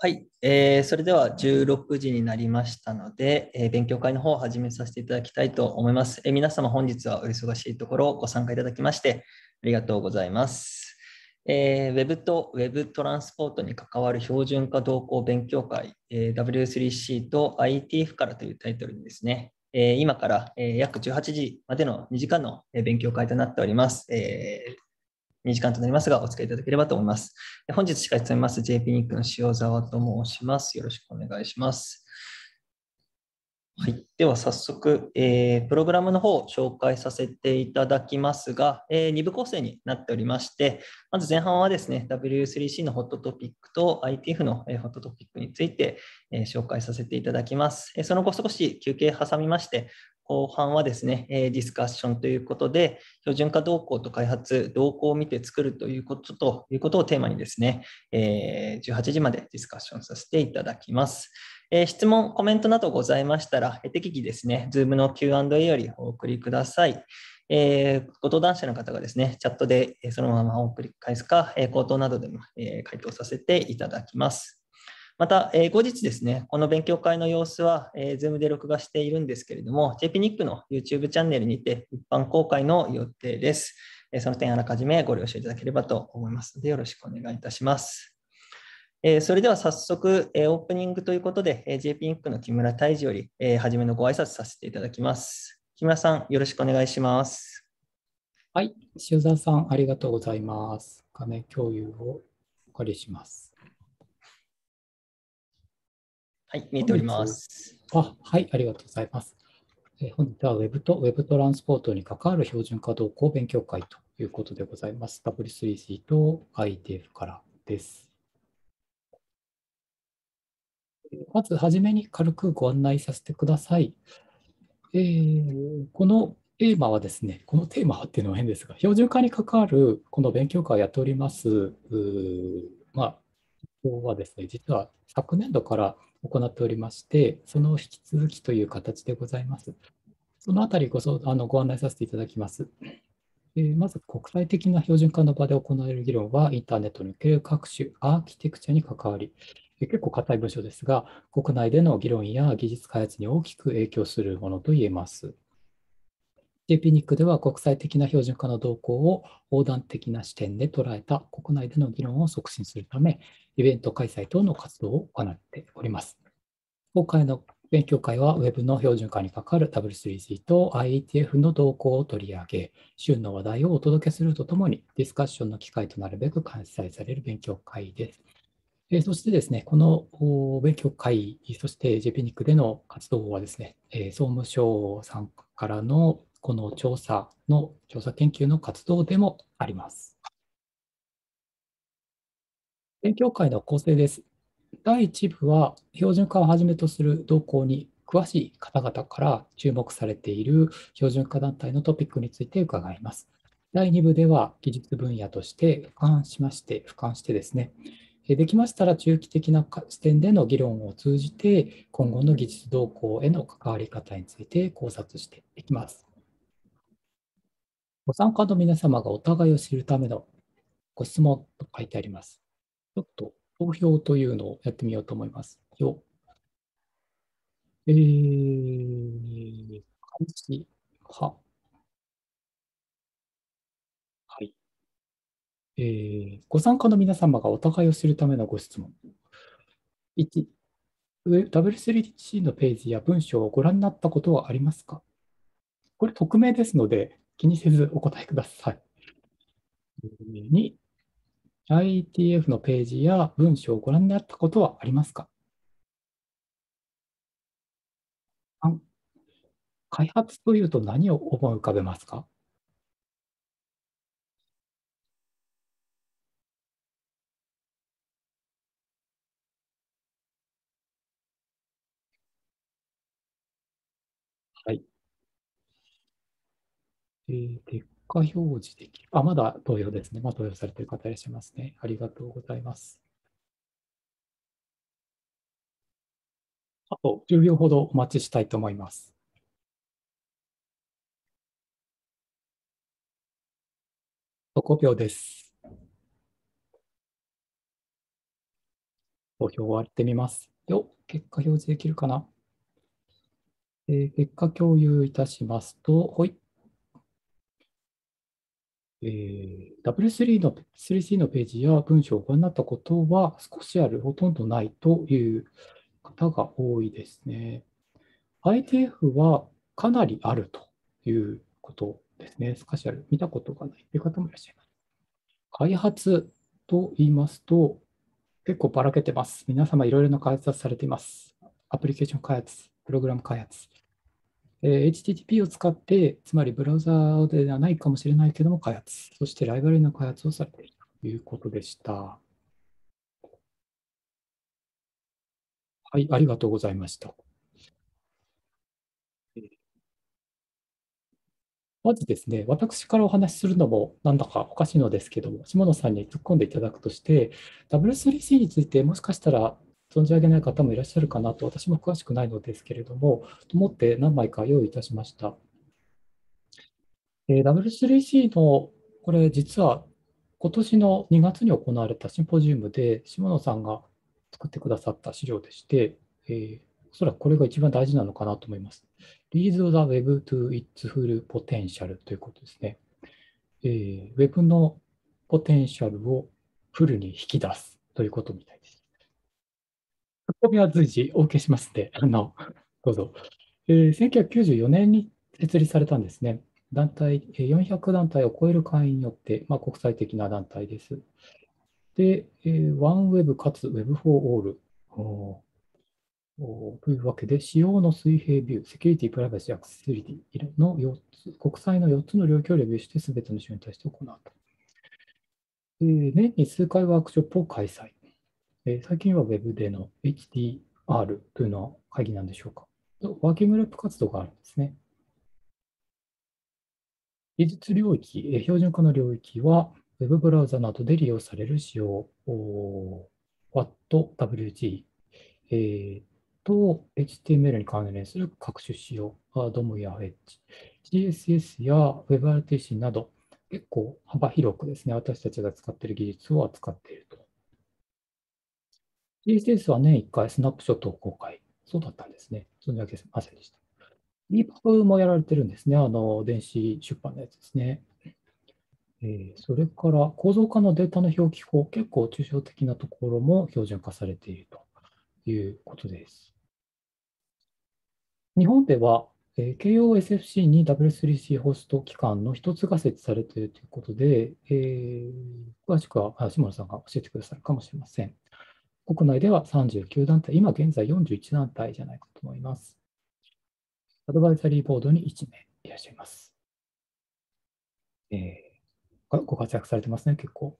はい、えー、それでは16時になりましたので、えー、勉強会の方を始めさせていただきたいと思います、えー、皆様本日はお忙しいところご参加いただきましてありがとうございます。えー、Web と Web トランスポートに関わる標準化動向勉強会、えー、W3C と ITF からというタイトルにですね、えー、今から、えー、約18時までの2時間の勉強会となっております。えー2時間となりますが、お付き合いいただければと思います。本日司会務めます JP ニックの塩沢と申します。よろしくお願いします。はい、では早速、えー、プログラムの方を紹介させていただきますが、えー、2部構成になっておりまして、まず前半はですね、W3C のホットトピックと ITF の、えホットトピックについて、えー、紹介させていただきます、えその後少し休憩挟みまして、後半はですね、ディスカッションということで、標準化動向と開発、動向を見て作るということということをテーマにですね、18時までディスカッションさせていただきます。質問、コメントなどございましたら、適宜ですね、Zoom の Q&A よりお送りください。えー、ご登壇者の方がですね、チャットでそのままお送り返すか、口頭などでも回答させていただきます。また、えー、後日ですね、この勉強会の様子は、えー、Zoom で録画しているんですけれども、JPNIC の YouTube チャンネルにて一般公開の予定です。えー、その点、あらかじめご了承いただければと思いますので、よろしくお願いいたします。えー、それでは早速、えー、オープニングということで、えー、JPNIC の木村泰治より、えー、初めのご挨拶させていただきます。木村さん、よろしくお願いします。はい、塩澤さん、ありがとうございます。画面共有をお借りします。はい、見えております。あはい、ありがとうございます。え本日は Web と Web トランスポートに関わる標準化動向勉強会ということでございます。W3C と i t f からです。まずはじめに軽くご案内させてください。えー、このテーマはですね、このテーマはっていうのは変ですが、標準化に関わるこの勉強会をやっております、まあ、報はですね、実は昨年度から行っておりまして、その引き続きという形でございます。そのあたりごあのご案内させていただきます。まず国際的な標準化の場で行われる議論は、インターネットにおける各種アーキテクチャに関わり、結構硬い文章ですが、国内での議論や技術開発に大きく影響するものといえます。JPNIC では国際的な標準化の動向を横断的な視点で捉えた国内での議論を促進するため、イベント開催等の活動を行っております。今回の勉強会は Web の標準化に関わる W3C と IETF の動向を取り上げ、旬の話題をお届けするとともに、ディスカッションの機会となるべく開催される勉強会です。えそしてですね、この勉強会、そして JPNIC での活動はですね、え総務省さんからのこの調査の調査研究の活動でもあります。勉強会の構成です。第1部は、標準化をはじめとする動向に詳しい方々から注目されている標準化団体のトピックについて伺います。第2部では、技術分野として俯瞰しまして、俯瞰してですね、できましたら中期的な視点での議論を通じて、今後の技術動向への関わり方について考察していきます。ご参加の皆様がお互いを知るためのご質問と書いてあります。ちょっと投票というのをやってみようと思います。よえー、開始は。はい。えー、ご参加の皆様がお互いを知るためのご質問。1、W3C のページや文章をご覧になったことはありますかこれ、匿名ですので、気にせずお答えください。2、IETF のページや文章をご覧になったことはありますか開発というと何を思い浮かべますかはい。え果表示できる。あ、まだ投票ですね。まあ、投票されている方いらっしゃいますね。ありがとうございます。あと10秒ほどお待ちしたいと思います。5秒です。投票終わってみます。よ、結果表示できるかな。えー、結果共有いたしますと、ほい。えー、W3 の 3C のページや文章をご覧になったことは少しある、ほとんどないという方が多いですね。ITF はかなりあるということですね。少しある、見たことがないという方もいらっしゃいます。開発と言いますと、結構ばらけてます。皆様いろいろな開発されています。アプリケーション開発、プログラム開発、え HTTP を使って、つまりブラウザではないかもしれないけども開発、そしてライバルの開発をされているということでした。はい、ありがとうございました。まずですね、私からお話しするのもなんだかおかしいのですけども、下野さんに突っ込んでいただくとして、W3C についてもしかしたら存じ上げない方もいらっしゃるかなと、私も詳しくないのですけれども、と思って何枚か用意いたしました。えー、W3C の、これ実は今年の2月に行われたシンポジウムで、下野さんが作ってくださった資料でして、えー、おそらくこれが一番大事なのかなと思います。Lead the Web to its full potential ということですね。えー、Web のポテンシャルをフルに引き出すということみたいです。込みは随時お受けしますので、あのどうぞ、えー。1994年に設立されたんですね。団体、400団体を超える会員によって、まあ、国際的な団体です。で、えー、ワンウェブかつ Web4All というわけで、使用の水平ビュー、セキュリティ、プライバシー、アクセシビリティの4つ、国際の4つの領域をレビューして、すべての人に対して行うと。年に数回ワークショップを開催。えー、最近は Web での HDR というのは鍵なんでしょうか。ワーキングループ活動があるんですね。技術領域、えー、標準化の領域は Web ブラウザなどで利用される仕様、WattWG、えー、と HTML に関連する各種仕様、DOM や Edge、CSS や WebRTC など、結構幅広くですね、私たちが使っている技術を扱っている DSS は年、ね、1回スナップショットを公開。そうだったんですね。それだけあませんでした。リー u b もやられてるんですね。あの、電子出版のやつですね。えー、それから構造化のデータの表記法、結構抽象的なところも標準化されているということです。日本では、えー、KOSFC に W3C ホスト機関の一つが設置されているということで、えー、詳しくは下野さんが教えてくださるかもしれません。国内では39団体、今現在41団体じゃないかと思います。アドバイザリーボードに1名いらっしゃいます。えー、ご活躍されてますね、結構。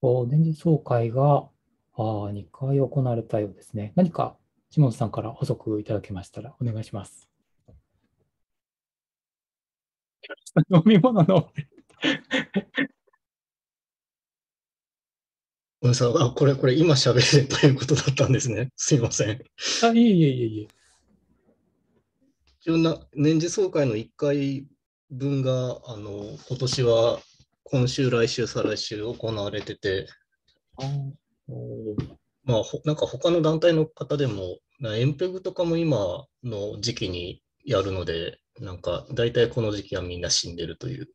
お年次総会があ2回行われたようですね。何か、下本さんから補足いただけましたらお願いします。飲み物のごめんなさい。あ、これ、これ、今喋れということだったんですね。すいません。あ、いえいえいえいえ。一な、年次総会の1回分が、あの、今年は、今週、来週、再来週行われてて、あまあ、なんか他の団体の方でも、エンペグとかも今の時期にやるので、なんか大体この時期はみんな死んでるという。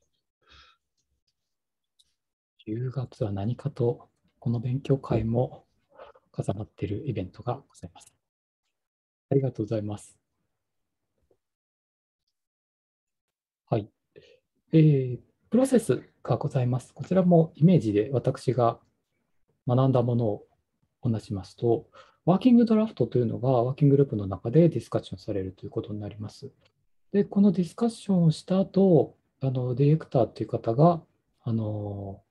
10月は何かとこの勉強会も重なっているイベントがございます。ありがとうございます。はい。えー、プロセスがございます。こちらもイメージで私が学んだものをおじしますと、ワーキングドラフトというのがワーキンググループの中でディスカッションされるということになります。で、このディスカッションをした後、あのディレクターという方が、あの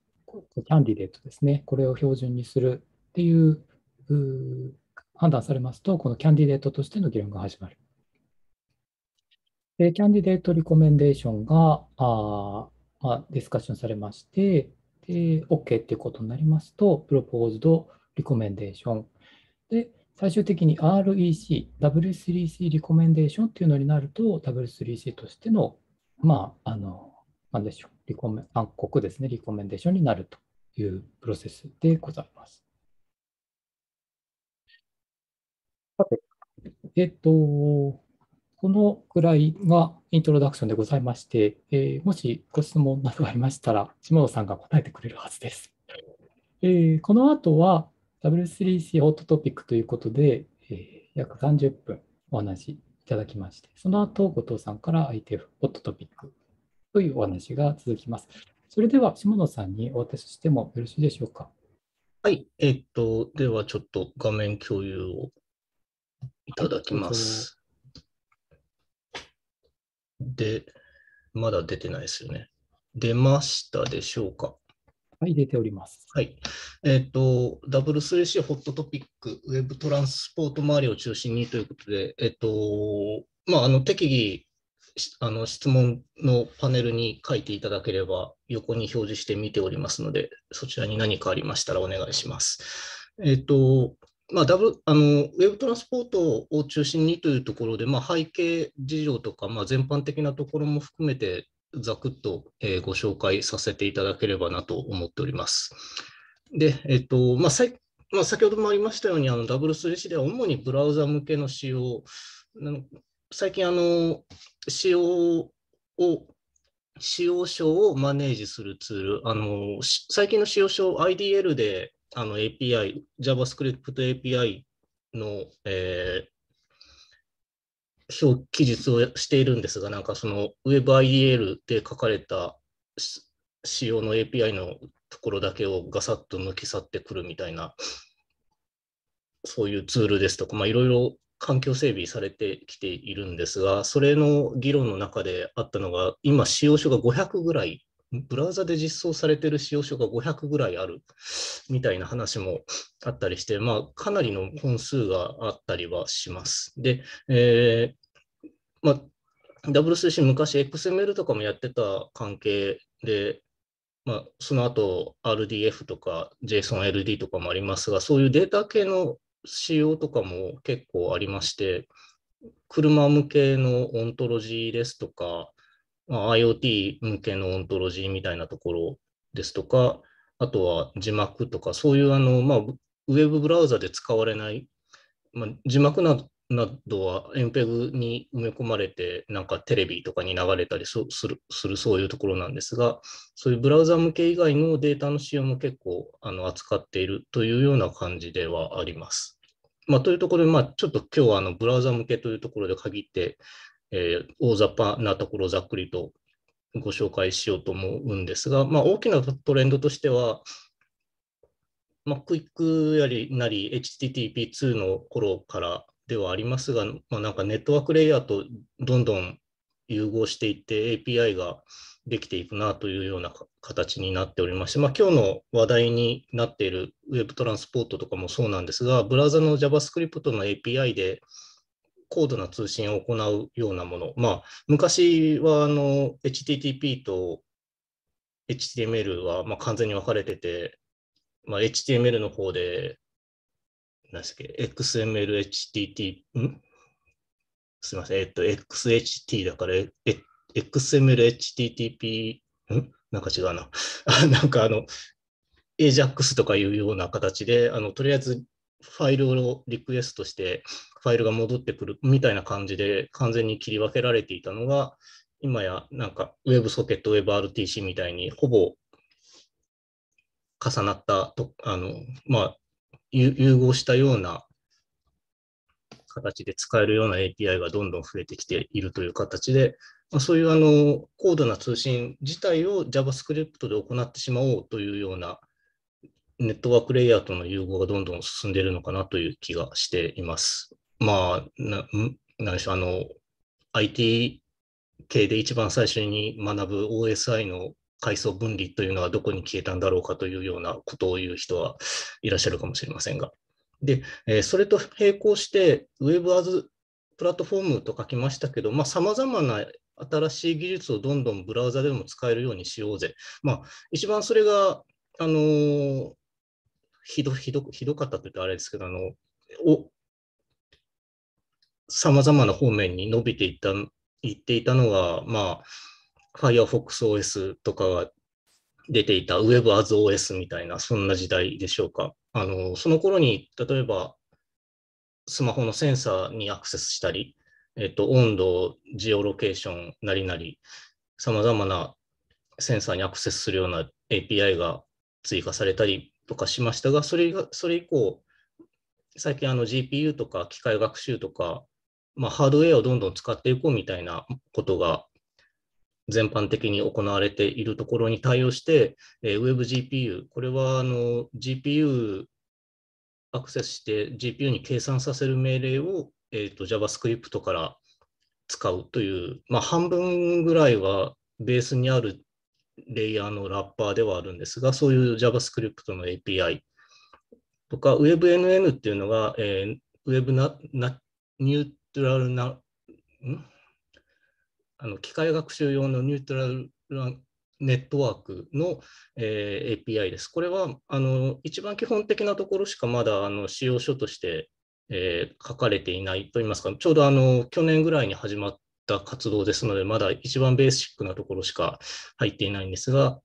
キャンディデートですね、これを標準にするっていう判断されますと、このキャンディデートとしての議論が始まる。でキャンディデートリコメンデーションがあ、まあ、ディスカッションされまして、で OK っていうことになりますと、プロポーズドリコメンデーション。で最終的に REC、W3C リコメンデーションっていうのになると、W3C としての,、まあ、あの何でしょう、リコメン、暗黒ですね、リコメンデーションになるというプロセスでございます。さて、えっ、と、このぐらいがイントロダクションでございまして、えー、もしご質問などありましたら、下野さんが答えてくれるはずです。えー、この後は W3C ホットトピックということで、え約30分お話いただきまして、その後、後藤さんから ITF ホットトピックというお話が続きます。それでは下野さんにお渡ししてもよろしいでしょうか。はい、えっと、ではちょっと画面共有をいただきます。で、まだ出てないですよね。出ましたでしょうか。はい、出ております。はい。えっ、と、W3C ホットトピック、ウェブトランスポート周りを中心にということで、えっ、と、まあ、あの、適宜、あの質問のパネルに書いていただければ、横に表示して見ておりますので、そちらに何かありましたらお願いします。えっ、と、まあ、w あのウェブトランスポートを中心にというところで、まあ、背景事情とか、まあ、全般的なところも含めて、ざくっと、えー、ご紹介させていただければなと思っております。で、えっ、とまあさまあ、先ほどもありましたように、あの W3C では主にブラウザ向けの仕様最近あの、使用を、使用書をマネージするツール、あの最近の使用書 IDL であの API、JavaScript API の、えー、表記述をしているんですが、なんかその WebIDL で書かれた使用の API のところだけをガサッと抜き去ってくるみたいな、そういうツールですとか、いろいろ環境整備されてきているんですが、それの議論の中であったのが、今、使用書が500ぐらい、ブラウザで実装されている使用書が500ぐらいあるみたいな話もあったりして、まあ、かなりの本数があったりはします。で、えー、まあ WCC 昔 XML とかもやってた関係で、まあ、その後 RDF とか JSONLD とかもありますが、そういうデータ系の仕様とかも結構ありまして、車向けのオントロジーですとか、まあ、IoT 向けのオントロジーみたいなところですとか、あとは字幕とか、そういうあの、まあ、ウェブブラウザで使われない、まあ、字幕ななどは MPEG に埋め込まれて、なんかテレビとかに流れたりする、するそういうところなんですが、そういうブラウザ向け以外のデータの使用も結構あの扱っているというような感じではあります。まあ、というところで、まあ、ちょっと今日はあのブラウザ向けというところで限って、えー、大雑把なところをざっくりとご紹介しようと思うんですが、まあ、大きなトレンドとしては、まあ、クイックやりなり HTTP2 の頃からではありますが、まあ、なんかネットワークレイヤーとどんどん融合していって API ができていくなというような形になっておりまして、まあ、今日の話題になっている Web トランスポートとかもそうなんですが、ブラウザの JavaScript の API で高度な通信を行うようなもの、まあ、昔はあの HTTP と HTML はま完全に分かれてて、まあ、HTML の方で何すっけ、XMLHTT、んすみません、えっと、XHT だから、XMLHTTP、んなんか違うな。なんかあの、AJAX とかいうような形で、あのとりあえずファイルをリクエストして、ファイルが戻ってくるみたいな感じで完全に切り分けられていたのが、今やなんか WebSocket、WebRTC みたいにほぼ重なったとあの、まあ、融合したような形で使えるような API がどんどん増えてきているという形で、まあ、そういうあの高度な通信自体を JavaScript で行ってしまおうというようなネットワークレイヤーとの融合がどんどん進んでいるのかなという気がしています。まあ、ななんでしょう、あの、IT 系で一番最初に学ぶ OSI の階層分離というのはどこに消えたんだろうかというようなことを言う人はいらっしゃるかもしれませんが。で、えそれと並行して、Web as プラットフォームと書きましたけど、さまざ、あ、まな新しい技術をどんどんブラウザでも使えるようにしようぜ。まあ、一番それが、あのー、ひどひどひどかったというとあれですけど、あのさまざまな方面に伸びていった、いっていたのが、まあ、Firefox OS とかが出ていた Web as OS みたいな、そんな時代でしょうか。あの、その頃に、例えば、スマホのセンサーにアクセスしたり、えっと、温度、ジオロケーションなりなり、さまざまなセンサーにアクセスするような API が追加されたりとかしましたが、それが、それ以降、最近あの GPU とか機械学習とか、まあ、ハードウェアをどんどん使っていこうみたいなことが全般的に行われているところに対応して、えー、WebGPU、これはあの GPU アクセスして GPU に計算させる命令を、えーと、JavaScript から使うという、まあ、半分ぐらいはベースにあるレイヤーのラッパーではあるんですが、そういう JavaScript の API とか WebNN っていうのが、えー、Web ナナニュートラルな、んあの機械学習用のニュートラルネットワークの、えー、API です。これはあの一番基本的なところしかまだあの使用書として、えー、書かれていないといいますか、ちょうどあの去年ぐらいに始まった活動ですので、まだ一番ベーシックなところしか入っていないんですが、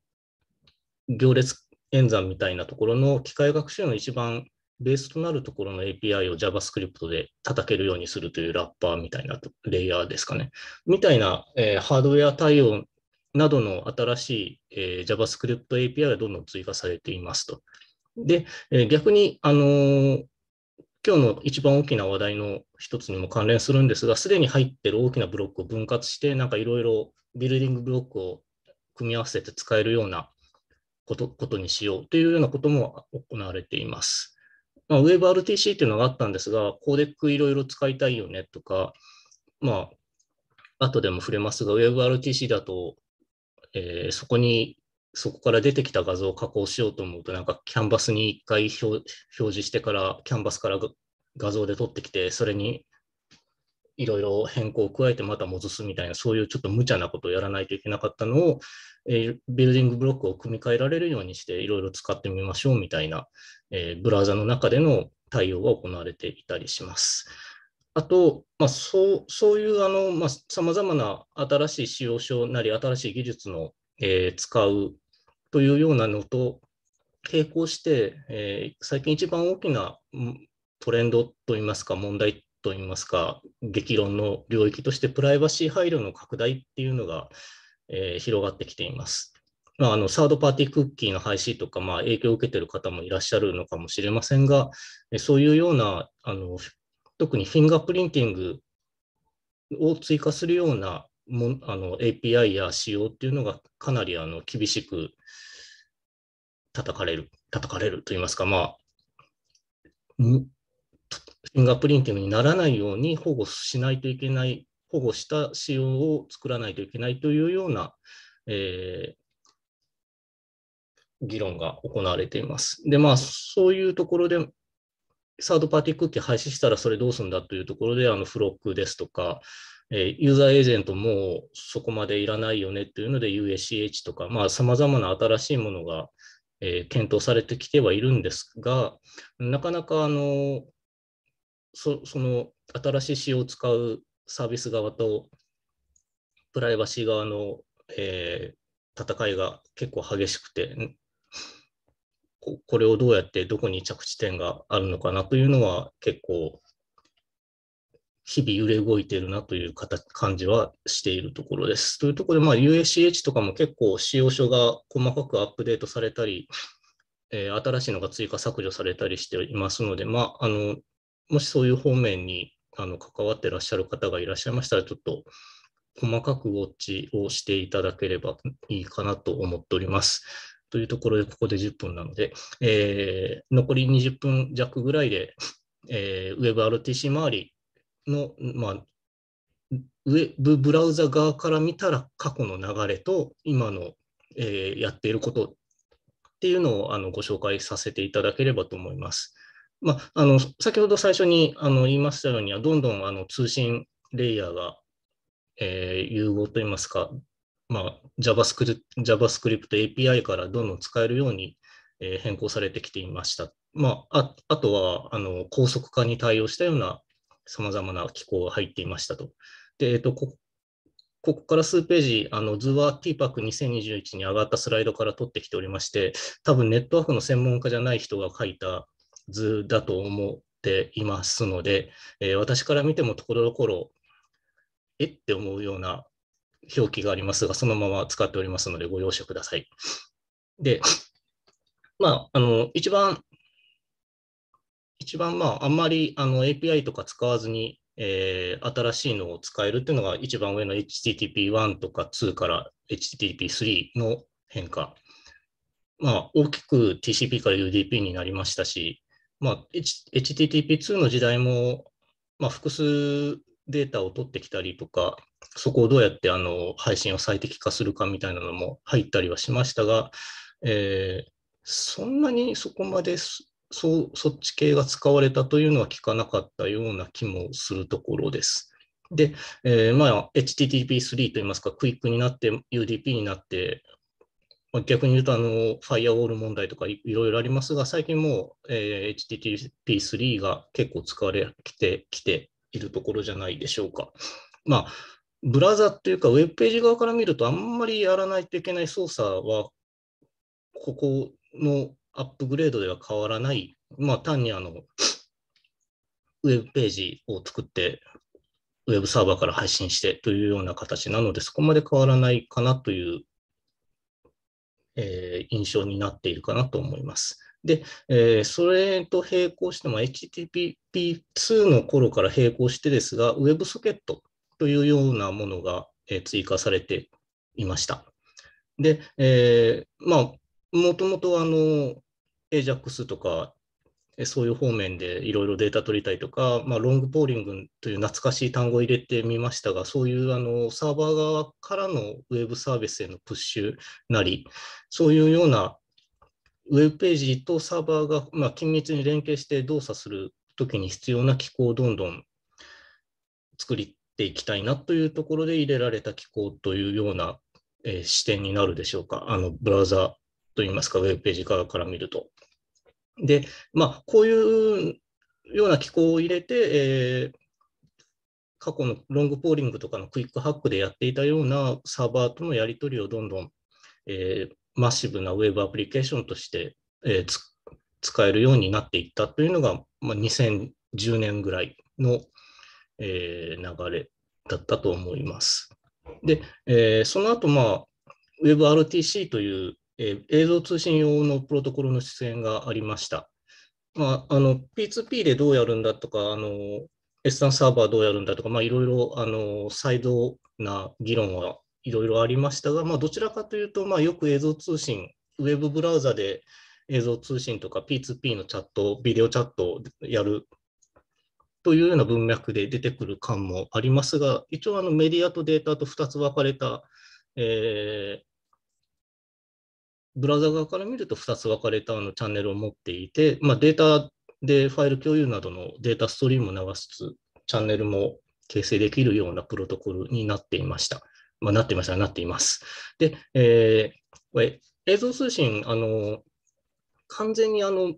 行列演算みたいなところの機械学習の一番ベースとなるところの API を JavaScript で叩けるようにするというラッパーみたいなレイヤーですかね。みたいな、えー、ハードウェア対応などの新しい、えー、JavaScript API がどんどん追加されていますと。で、えー、逆に、あのー、今日の一番大きな話題の一つにも関連するんですが、すでに入っている大きなブロックを分割して、なんかいろいろビルディングブロックを組み合わせて使えるようなことことにしようというようなことも行われています。まあ、WebRTC っていうのがあったんですが、コーデックいろいろ使いたいよねとか、まあ、後でも触れますが、WebRTC だと、えー、そこに、そこから出てきた画像を加工しようと思うと、なんかキャンバスに一回表示してから、キャンバスから画像で撮ってきて、それにいろいろ変更を加えてまた戻すみたいな、そういうちょっと無茶なことをやらないといけなかったのを、えビルディングブロックを組み替えられるようにして、いろいろ使ってみましょうみたいな、えブラウザの中での対応が行われていたりします。あと、まあ、そうそういうあの、まさまざまな新しい使用書なり、新しい技術の、えー、使うというようなのと並行して、えー、最近一番大きなトレンドといいますか、問題といいますか、激論の領域としてプライバシー配慮の拡大っていうのが、えー、広がってきています。まあ、あのサードパーティークッキーの廃止とか、まあ、影響を受けている方もいらっしゃるのかもしれませんが、そういうような、あの特にフィンガープリンティングを追加するようなもあの API や仕様っていうのがかなりあの厳しく叩かれる、叩かれると言いますか、まあ、フィンガープリンティングにならないように保護しないといけない、保護した仕様を作らないといけないというような、えー、議論が行われています。で、まあ、そういうところで、サードパーティークッキー廃止したらそれどうすんだというところで、あのフロックですとか、えユーザーエージェントもそこまでいらないよねっていうので UACH とか、まあ、様々な新しいものが、え検討されてきてはいるんですが、なかなかあのその新しい仕様を使うサービス側とプライバシー側の、えー、戦いが結構激しくてこ、これをどうやってどこに着地点があるのかなというのは結構日々揺れ動いているなという感じはしているところです。というところで、まあ、UACH とかも結構仕様書が細かくアップデートされたり、えー、新しいのが追加削除されたりしていますので、まあ、あのもしそういう方面にあの関わってらっしゃる方がいらっしゃいましたら、ちょっと細かくウォッチをしていただければいいかなと思っております。というところで、ここで10分なので、えー、残り20分弱ぐらいで、えー、WebRTC 周りの、まあ、ウェブブラウザ側から見たら過去の流れと今の、えー、やっていることっていうのをあのご紹介させていただければと思います。まあ、あの先ほど最初にあの言いましたように、どんどんあの通信レイヤーが、えー、融合といいますか、まあ、JavaScript, JavaScript API からどんどん使えるように、えー、変更されてきていました。まあ、ああとはあの高速化に対応したようなさまざまな機構が入っていましたと。でえと、こここから数ページ、図は TPAC2021 に上がったスライドから取ってきておりまして、多分ネットワークの専門家じゃない人が書いた図だと思っていますので、えー、私から見てもところどころ、えって思うような表記がありますが、そのまま使っておりますので、ご容赦ください。で、まあ、あの、一番、一番、まあ、あんまりあの API とか使わずに、えー、新しいのを使えるっていうのが、一番上の HTTP1 とか2から HTTP3 の変化。まあ、大きく TCP から UDP になりましたし、まあ、HTTP2 の時代も、まあ、複数データを取ってきたりとか、そこをどうやってあの配信を最適化するかみたいなのも入ったりはしましたが、えー、そんなにそこまでそそっち系が使われたというのは聞かなかったような気もするところです。で、えー、まあ、HTTP3 といいますか、クイックになって、UDP になって、ま逆に言うとあの、ファイアウォール問題とかいろいろありますが、最近もう、えー、HTTP3 が結構使われてきているところじゃないでしょうか。まあ、ブラウザっていうか、ウェブページ側から見ると、あんまりやらないといけない操作は、ここのアップグレードでは変わらない、まあ、単にあのウェブページを作って、ウェブサーバーから配信してというような形なので、そこまで変わらないかなというえー、印象になっているかなと思います。で、えー、それと並行して、も HTTP2 の頃から並行してですが、WebSocket というようなものが、え追加されていました。で、えー、まあ、もともとあの、AJAX とかそういう方面でいろいろデータ取りたいとか、まあ、ロングポーリングという懐かしい単語を入れてみましたが、そういうあのサーバー側からのウェブサービスへのプッシュなり、そういうようなウェブページとサーバーが、まあ、緊密に連携して動作するときに必要な機構をどんどん作っていきたいなというところで入れられた機構というような、え視点になるでしょうか、あのブラウザといいますか、ウェブページ側から見ると。で、まあ、こういうような機構を入れて、えー、過去のロングポーリングとかのクイックハックでやっていたようなサーバーとのやり取りをどんどん、えー、マッシブなウェブアプリケーションとして、えー、使えるようになっていったというのが、まあ、2010年ぐらいの、えー、流れだったと思います。で、えー、その後、まあ、WebRTC という、え映像通信用のプロトコルの出演がありました。まあ、あの P2P でどうやるんだとか、あの S3 サーバーどうやるんだとか、まあ、いろいろあの再度な議論はいろいろありましたが、まあ、どちらかというと、まあ、よく映像通信、ウェブブラウザで映像通信とか P2P のチャット、ビデオチャットをやるというような文脈で出てくる感もありますが、一応あのメディアとデータと2つ分かれた、えー、ブラウザ側から見ると2つ分かれたあのチャンネルを持っていて、まあ、データでファイル共有などのデータストリームを流すチャンネルも形成できるようなプロトコルになっていました。まあ、なっていました、なっています。で、えー、これ映像通信、あの完全にあの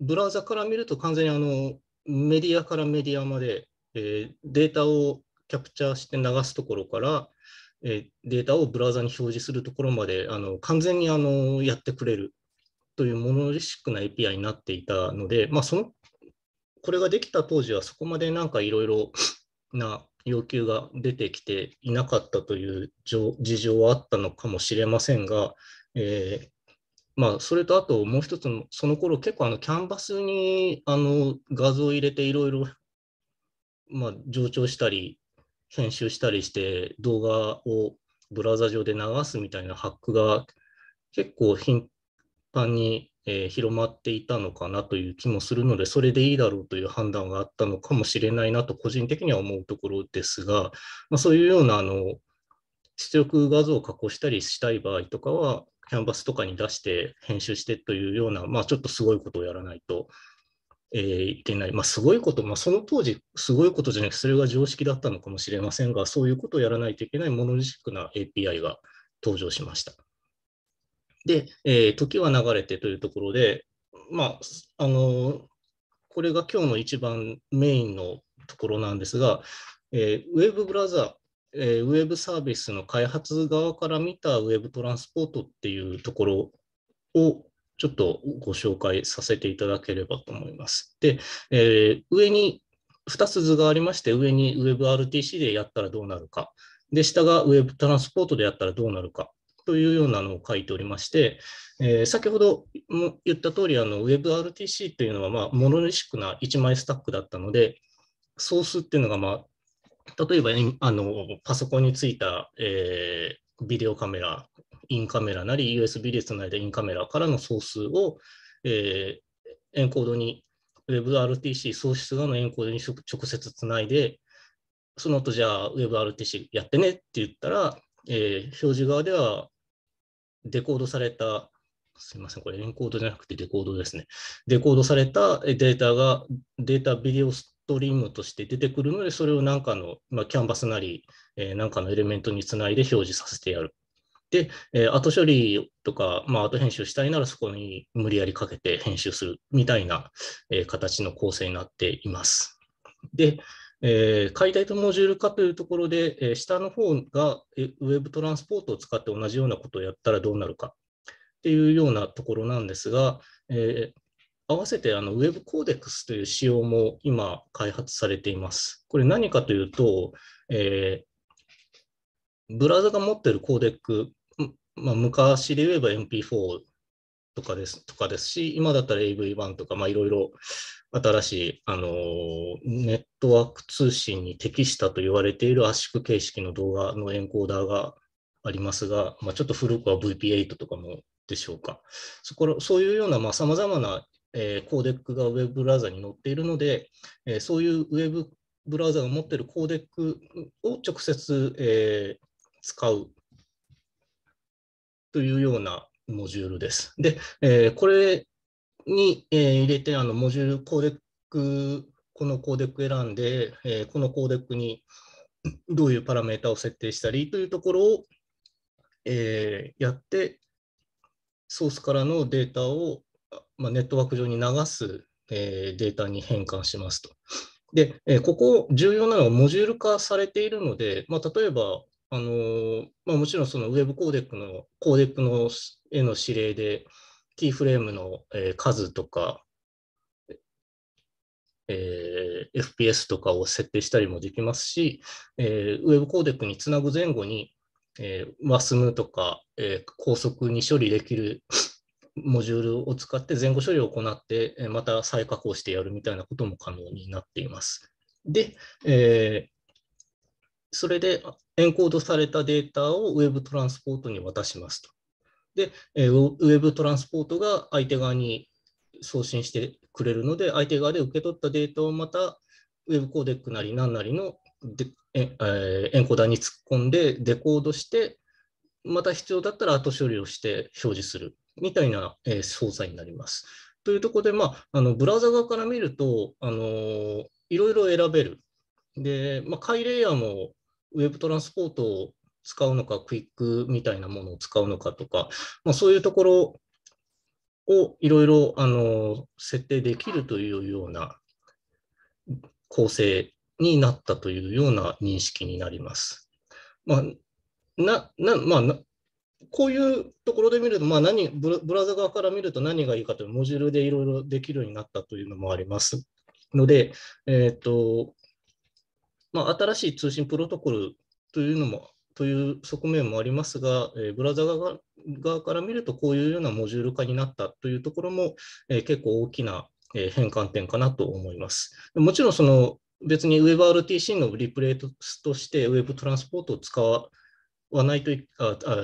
ブラウザから見ると完全にあのメディアからメディアまで、えー、データをキャプチャーして流すところから、えデータをブラウザに表示するところまであの完全にあのやってくれるというモノリシックな API になっていたので、まあ、そのこれができた当時はそこまでなんかいろいろな要求が出てきていなかったという事情はあったのかもしれませんが、えー、まあ、それとあともう一つの、その頃結構あのキャンバスにあの画像を入れていろいろ、まあ、上長したり、編集したりして動画をブラウザ上で流すみたいなハックが結構頻繁に、えー、広まっていたのかなという気もするので、それでいいだろうという判断があったのかもしれないなと個人的には思うところですが、まあ、そういうようなあの出力画像を加工したりしたい場合とかは、キャンバスとかに出して編集してというような、まあ、ちょっとすごいことをやらないとえー、いけない、まあ、すごいこと、まあ、その当時、すごいことじゃなくて、それが常識だったのかもしれませんが、そういうことをやらないといけないモノリシックな API が登場しました。で、えー、時は流れてというところで、まあ、あのこれが今日の一番メインのところなんですが、えー、ウェブブラザザ、えー、ウェブサービスの開発側から見たウェブトランスポートっていうところをちょっとご紹介させていただければと思います。で、えー、上に2つ図がありまして、上に WebRTC でやったらどうなるか、で、下が Web トランスポートでやったらどうなるかというようなのを書いておりまして、えー、先ほども言った通り、あの WebRTC というのは、まあ、モノリシックな1枚スタックだったので、ソースっていうのが、まあ、例えばあのパソコンについた、えー、ビデオカメラインカメラなり USB でつないだインカメラからの総数を、えー、エンコードに WebRTC 喪出側のエンコードに直接つないで、その後じゃあ WebRTC やってねって言ったら、えー、表示側ではデコードされた、すみません、これエンコードじゃなくてデコードですね。デコードされたデータがデータビデオストリームとして出てくるので、それを何かの、まあ、キャンバスなり、えー、何かのエレメントにつないで表示させてやる。で、えー、後処理とか、まあ、後編集したいならそこに無理やりかけて編集するみたいな、えー、形の構成になっています。で、えー、解体とモジュール化というところで、えー、下の方がウェブトランスポートを使って同じようなことをやったらどうなるかっていうようなところなんですが、えー、合わせてあの Web コーデックスという仕様も今開発されています。これ何かというと、えー、ブラウザが持っているコーデックまあ、昔で言えば MP4 とかですとかですし、今だったら AV1 とか、まあ、いろいろ新しい、あのネットワーク通信に適したと言われている圧縮形式の動画のエンコーダーがありますが、まあ、ちょっと古くは VP8 とかもでしょうか。そこそういうようなさまざ、まな、えコーデックがウェブブラウザに載っているので、えそういうウェブブラウザが持っているコーデックを直接、えー、使うというようなモジュールです。で、えー、これに、えー、入れて、あのモジュールコーデック、このコーデック選んで、えー、このコーデックにどういうパラメータを設定したりというところを、えやって、ソースからのデータを、まあ、ネットワーク上に流す、えデータに変換しますと。で、えここ重要なのはモジュール化されているので、まあ、例えばあのまあ、もちろんそのウェブコーデックのコーデックのへの指令でキーフレームの、えー、数とか、えー、FPS とかを設定したりもできますし、えー、ウェブコーデックにつなぐ前後に、えー、WASM とか、えー、高速に処理できる モジュールを使って前後処理を行って、えまた再加工してやるみたいなことも可能になっています。で、えー、それでエンコードされたデータを Web トランスポートに渡しますと。で、えー、Web トランスポートが相手側に送信してくれるので、相手側で受け取ったデータをまた Web コーデックなり何なりのえ、えー、エンコーダーに突っ込んでデコードして、また必要だったら後処理をして表示するみたいな、えー、操作になります。というところで、まあ、あのブラウザ側から見ると、あのー、いろいろ選べる。で、まあ、回レイヤーもウェブトランスポートを使うのか、クイックみたいなものを使うのかとか、まあ、そういうところをいろいろあの設定できるというような構成になったというような認識になります。まあ、ななまあ、なこういうところで見ると、まあ何、ブラウザ側から見ると何がいいかというモジュールでいろいろできるようになったというのもありますので、えーとまあ、新しい通信プロトコルというのもという側面もありますが、えー、ブラウザ側側から見ると、こういうようなモジュール化になったというところも、えー、結構大きな、えー、変換点かなと思います。もちろんその別に WebRTC のリプレイトとして Web トランスポートを使わないとああ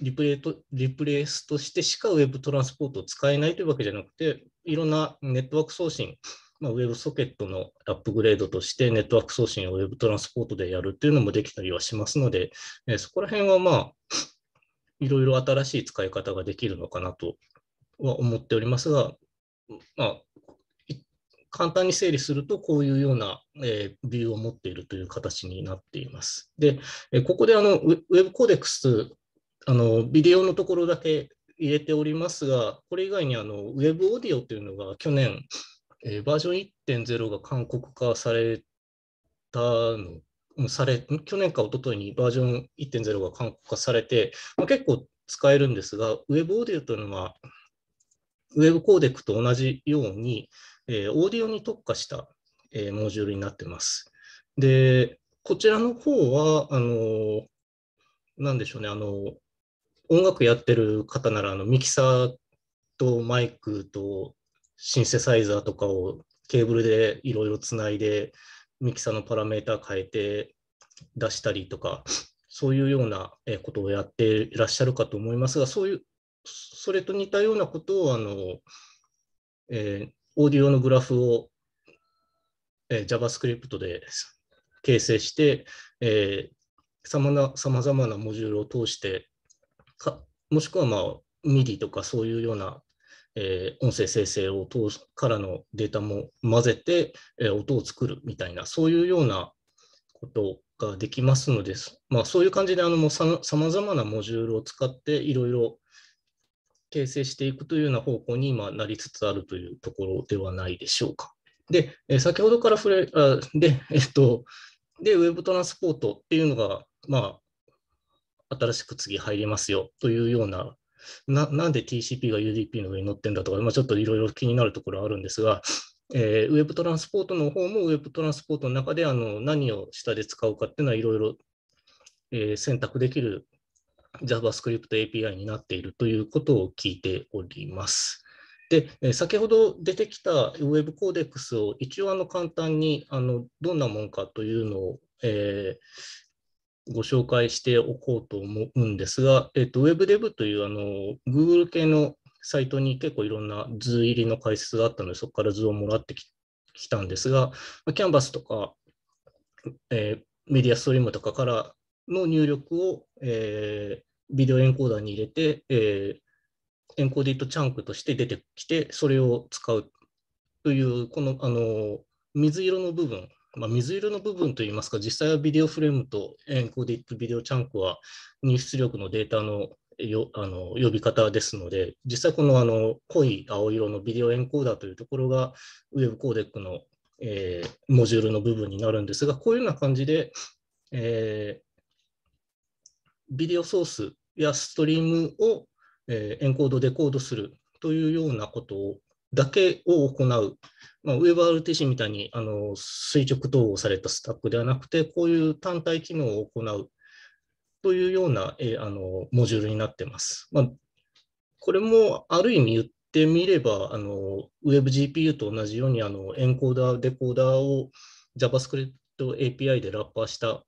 リプレイトリプレイスとしてしか Web トランスポートを使えないというわけじゃなくて、いろんなネットワーク送信まあ、ウェブソケットのアップグレードとしてネットワーク送信をウェブトランスポートでやるっていうのもできたりはしますので、えそこら辺はまあ、いろいろ新しい使い方ができるのかなとは思っておりますが、まあ、簡単に整理すると、こういうような、えー、ビューを持っているという形になっています。で、えここであのウェブコデックスあの、ビデオのところだけ入れておりますが、これ以外にあのウェブオーディオというのが去年、えー、バージョン1.0が韓国化されたの、され、去年か一昨日にバージョン1.0が韓国化されて、まあ、結構使えるんですが、ウェブオーディオというのは、ウェブコーデックと同じように、えー、オーディオに特化した、えー、モジュールになってます。で、こちらの方は、あの、なんでしょうね、あの、音楽やってる方なら、あの、ミキサーとマイクとシンセサイザーとかをケーブルでいろいろつないで、ミキサーのパラメーター変えて出したりとか、そういうようなことをやっていらっしゃるかと思いますが、そういう、それと似たようなことを、あの、えー、オーディオのグラフを、えー、JavaScript で形成して、えー、さまな、さまざまなモジュールを通して、かもしくは、まあ、MIDI とかそういうようなえー、音声生成を通すからのデータも混ぜて、えー、音を作るみたいな、そういうようなことができますのです。まあ、そういう感じであのもうさまざまなモジュールを使っていろいろ形成していくというような方向に今なりつつあるというところではないでしょうか。で、えー、先ほどから触れ、あで、えっと、で、ウェブトランスポートっていうのが、まあ、新しく次入りますよというようなななんで TCP が UDP の上に乗ってんだとか、まあ、ちょっといろいろ気になるところあるんですが、えー、ウェブトランスポートの方もウェブトランスポートの中であの何を下で使うかっていうのはいろいろ、え選択できる JavaScript API になっているということを聞いております。で、え先ほど出てきた Web コーデックスを一応あの簡単にあのどんなもんかというのを、えご紹介しておこうと思うんですが、えっと、WebDev というあの Google 系のサイトに結構いろんな図入りの解説があったので、そこから図をもらってきたんですが、キャンバスとか、えー、メディアストリームとかからの入力を、えー、ビデオエンコーダーに入れて、えー、エンコーディットチャンクとして出てきて、それを使うという、このあの水色の部分まあ、水色の部分といいますか、実際はビデオフレームとエンコーディックビデオチャンクは入出力のデータのよあの呼び方ですので、実際このあの濃い青色のビデオエンコーダーというところが Web コーデックの、えー、モジュールの部分になるんですが、こういうような感じで、えー、ビデオソースやストリームを、えー、エンコード、デコードするというようなことをだけを行う。まあ、ウェブ RTC みたいにあの垂直統合されたスタックではなくて、こういう単体機能を行うというような、えあのモジュールになってます。まあ、これもある意味言ってみれば、あの WebGPU と同じようにあのエンコーダー、デコーダーを JavaScript API でラッパーした、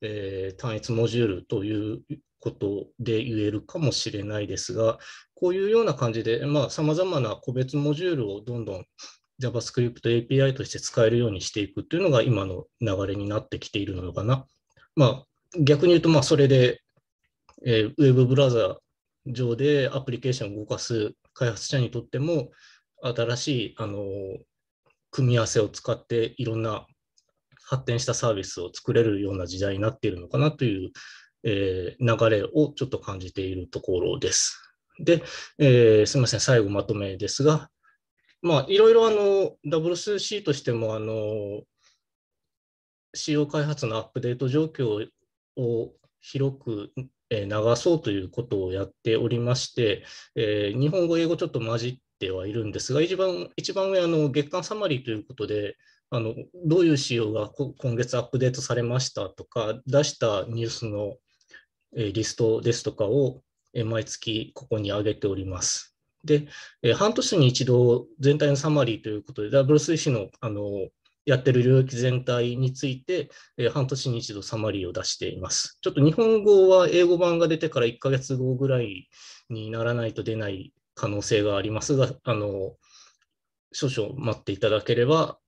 えー、単一モジュールということで言えるかもしれないですが、こういうような感じで、さまざ、まな個別モジュールをどんどん JavaScript API として使えるようにしていくというのが今の流れになってきているのかな。まあ、逆に言うと、まあ、それで、えー、ウェブブラウザ上でアプリケーションを動かす開発者にとっても、新しい、あの組み合わせを使っていろんな発展したサービスを作れるような時代になっているのかなというえー、流れをちょっと感じているところです。で、えー、すみません、最後まとめですが、まあ、いろいろあの WC としてもあの、仕様開発のアップデート状況を広く流そうということをやっておりまして、えー、日本語、英語ちょっと混じってはいるんですが、一番一番上あの、月間サマリーということで、あのどういう仕様が今月アップデートされましたとか、出したニュースのリストですとかを毎月ここに上げております。で、半年に一度全体のサマリーということで、WCC のあのやってる領域全体について、半年に一度サマリーを出しています。ちょっと日本語は英語版が出てから1ヶ月後ぐらいにならないと出ない可能性がありますが、あの少々待っていただければ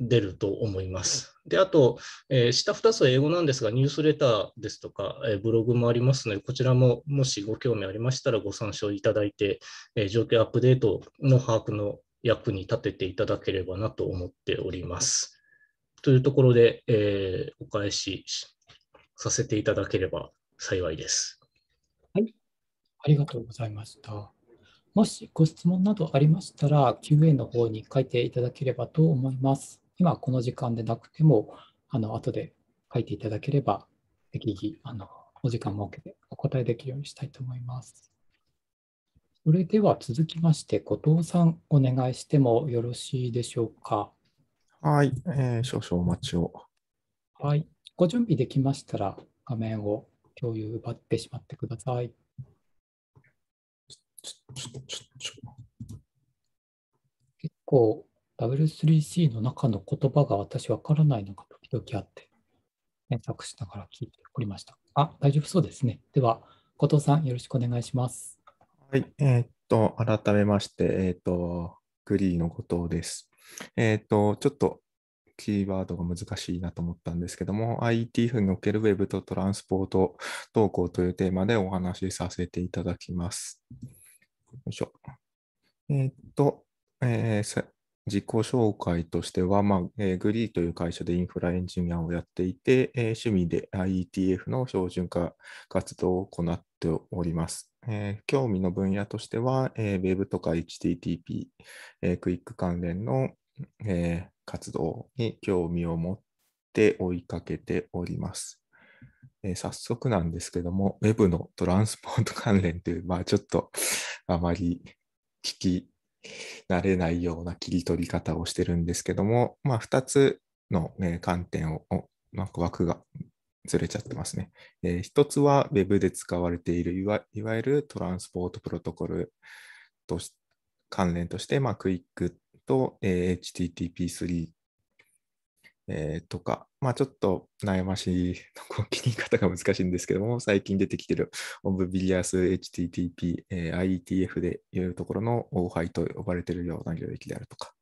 出ると思います。で、あと、えー、下2つは英語なんですが、ニュースレターですとか、えー、ブログもありますので、こちらももしご興味ありましたらご参照いただいて、えー、状況アップデートの把握の役に立てていただければなと思っております。というところで、えお返しさせていただければ幸いです。はい、ありがとうございました。もしご質問などありましたら、QA の方に書いていただければと思います。今この時間でなくても、あの後で書いていただければ、適宜あのお時間設けてお答えできるようにしたいと思います。それでは続きまして、後藤さん、お願いしてもよろしいでしょうか。はい、えー、少々お待ちを。はい、ご準備できましたら、画面を共有奪ってしまってください。結構 W3C の中の言葉が私わからないのが時々あって、検索しながら聞いておりました。あ、大丈夫そうですね。では、後藤さん、よろしくお願いします。はい、えー、っと、改めまして、えー、っと、グリーの後藤です。えー、っと、ちょっとキーワードが難しいなと思ったんですけども、IETF における Web とトランスポート投稿というテーマでお話しさせていただきます。よいしょ。えー、っと、えー、自己紹介としては、まあえー、グリーという会社でインフラエンジニアをやっていて、えー、趣味で IETF の標準化活動を行っております。えー、興味の分野としては、えー、Web とか HTTP、えー、クイック関連の、えー、活動に興味を持って追いかけております。え早速なんですけども、Web のトランスポート関連という、まあ、ちょっとあまり聞き慣れないような切り取り方をしてるんですけども、まあ、2つの、ね、観点を、なんか枠がずれちゃってますね。えー、1つは Web で使われているいわゆるトランスポートプロトコルと関連として、まあ、クイックと、えー、HTTP3 えー、とか、まあ、ちょっと悩ましい、切 り方が難しいんですけども、最近出てきてるオブビリアス HTTP、えー、IETF でいうところのオーハイと呼ばれているような領域であるとか、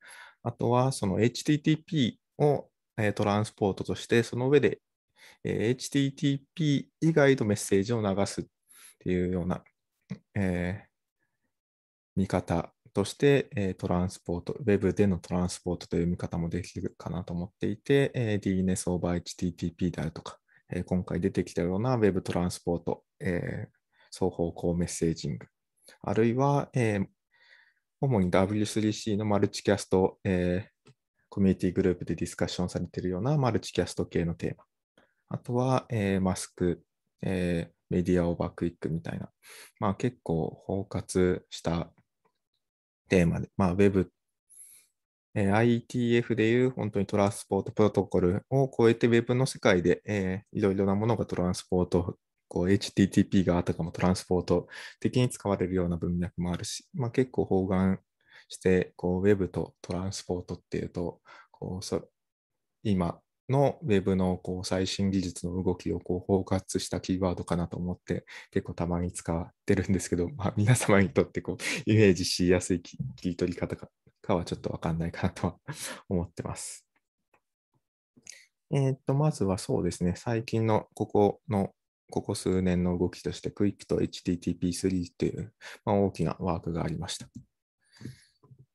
あとはその HTTP を、えー、トランスポートとして、その上で、えー、HTTP 以外のメッセージを流すっていうような、えー、見方として、えー、トランスポート、ウェブでのトランスポートという見方もできるかなと思っていて、えー、DNS over HTTP であるとか、えー、今回出てきたようなウェブトランスポート、えー、双方向メッセージング、あるいは、えー、主に W3C のマルチキャスト、えー、コミュニティグループでディスカッションされているようなマルチキャスト系のテーマ。あとは、えー、マスク、えー、メディアオーバークイックみたいな、まあ、結構包括したテーマで、まあ、Web、えー、i t f でいう本当にトランスポートプロトコルを超えて Web の世界で、えー、いろいろなものがトランスポート、こう HTTP があたかもトランスポート的に使われるような文脈もあるし、まあ、結構包含してこう Web とトランスポートっていうとこうそ今のウェブのこう最新技術の動きをこう包括したキーワードかなと思って結構たまに使ってるんですけど、まあ、皆様にとってこうイメージしやすい切り取り方かはちょっと分かんないかなとは思ってます。えっ、と、まずはそうですね、最近のここのここ数年の動きとしてクイックと HTTP3 という、まあ、大きなワークがありました。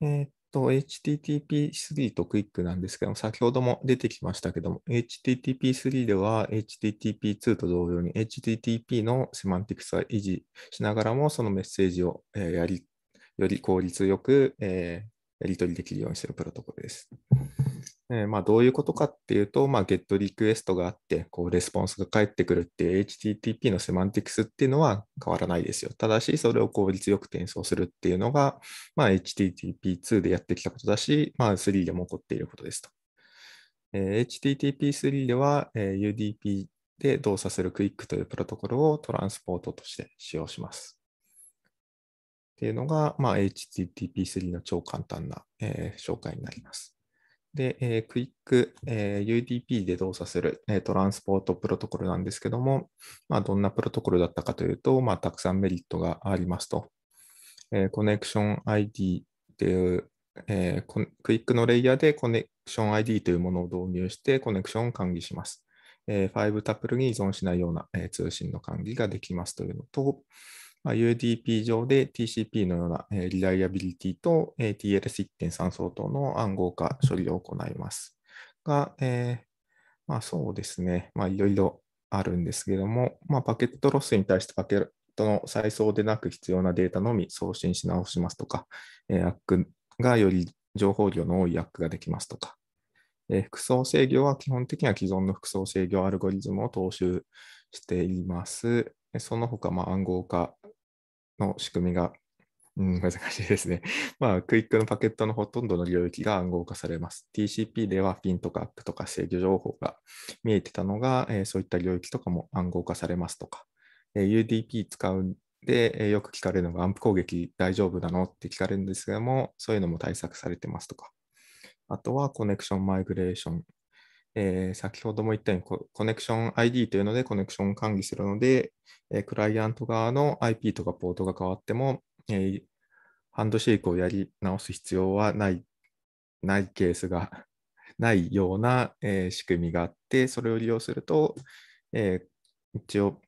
えー、と、HTTP3 と q u i c なんですけども、先ほども出てきましたけども、HTTP3 では HTTP2 と同様に HTTP のセマンティクスは維持しながらも、そのメッセージを、えー、やりより効率よく、えー、やり取りできるようにするプロトコルです。えーまあ、どういうことかっていうと、まあ、ゲットリクエストがあって、こうレスポンスが返ってくるっていう HTTP のセマンティクスっていうのは変わらないですよ。ただし、それを効率よく転送するっていうのが、まあ、HTTP2 でやってきたことだし、まあ、3でも起こっていることですと。えー、HTTP3 では、えー、UDP で動作するクイックというプロトコルをトランスポートとして使用します。っていうのが、まあ、HTTP3 の超簡単な、えー、紹介になります。で、えー、クイック、えー、UDP で動作する、えー、トランスポートプロトコルなんですけども、まあ、どんなプロトコルだったかというと、まあ、たくさんメリットがありますと。えー、コネクション ID という、えー、クイックのレイヤーでコネクション ID というものを導入してコネクションを管理します。えー、5タップルに依存しないような、えー、通信の管理ができますというのと、まあ、UDP 上で TCP のような、えー、リライアビリティと、えー、TLS1.3 相当の暗号化処理を行います。が、えー、まあ、そうですね、まあ、いろいろあるんですけども、まあ、パケットロスに対してパケットの再送でなく必要なデータのみ送信し直しますとか、えー、アックがより情報量の多いアックができますとか、えー、複層制御は基本的には既存の複層制御アルゴリズムを踏襲しています。その他、まあ、暗号化の仕組みが、うん、難しいですね。まあ、クイックのパケットのほとんどの領域が暗号化されます。TCP ではフィンとかアップとか制御情報が見えてたのが、えー、そういった領域とかも暗号化されますとか、えー、UDP 使うで、よく聞かれるのがアンプ攻撃大丈夫なのって聞かれるんですけども、そういうのも対策されてますとか。あとはコネクションマイグレーションえー、先ほども言ったようにココネクション ID というのでコネクションを管理するので、えー、クライアント側の IP とかポートが変わっても、えー、ハンドシェイクをやり直す必要はない、ないケースが ないような、えー、仕組みがあって、それを利用すると、えー、一応、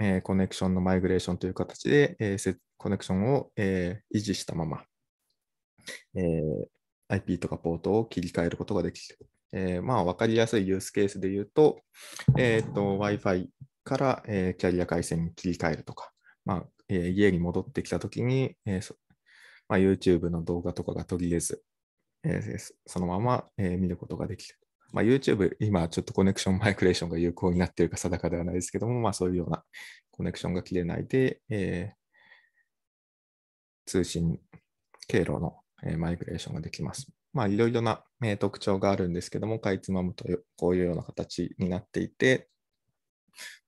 えー、コネクションのマイグレーションという形で、えー、コネクションを、えー、維持したまま、えー、IP とかポートを切り替えることができるえー、まあ、分かりやすいユースケースで言うと、えーと、Wi-Fi から、えー、キャリア回線に切り替えるとか、まあえー、家に戻ってきたときに、えーまあ、YouTube の動画とかが途切れず、えー、そのまま、えー、見ることができる。まあ、YouTube、今ちょっとコネクションマイクレーションが有効になっているか定かではないですけども、まあ、そういうようなコネクションが切れないで、えー、通信経路の、えー、マイグレーションができます。まあ、いろいろな、え特徴があるんですけども、かいつまむとこういうような形になっていて、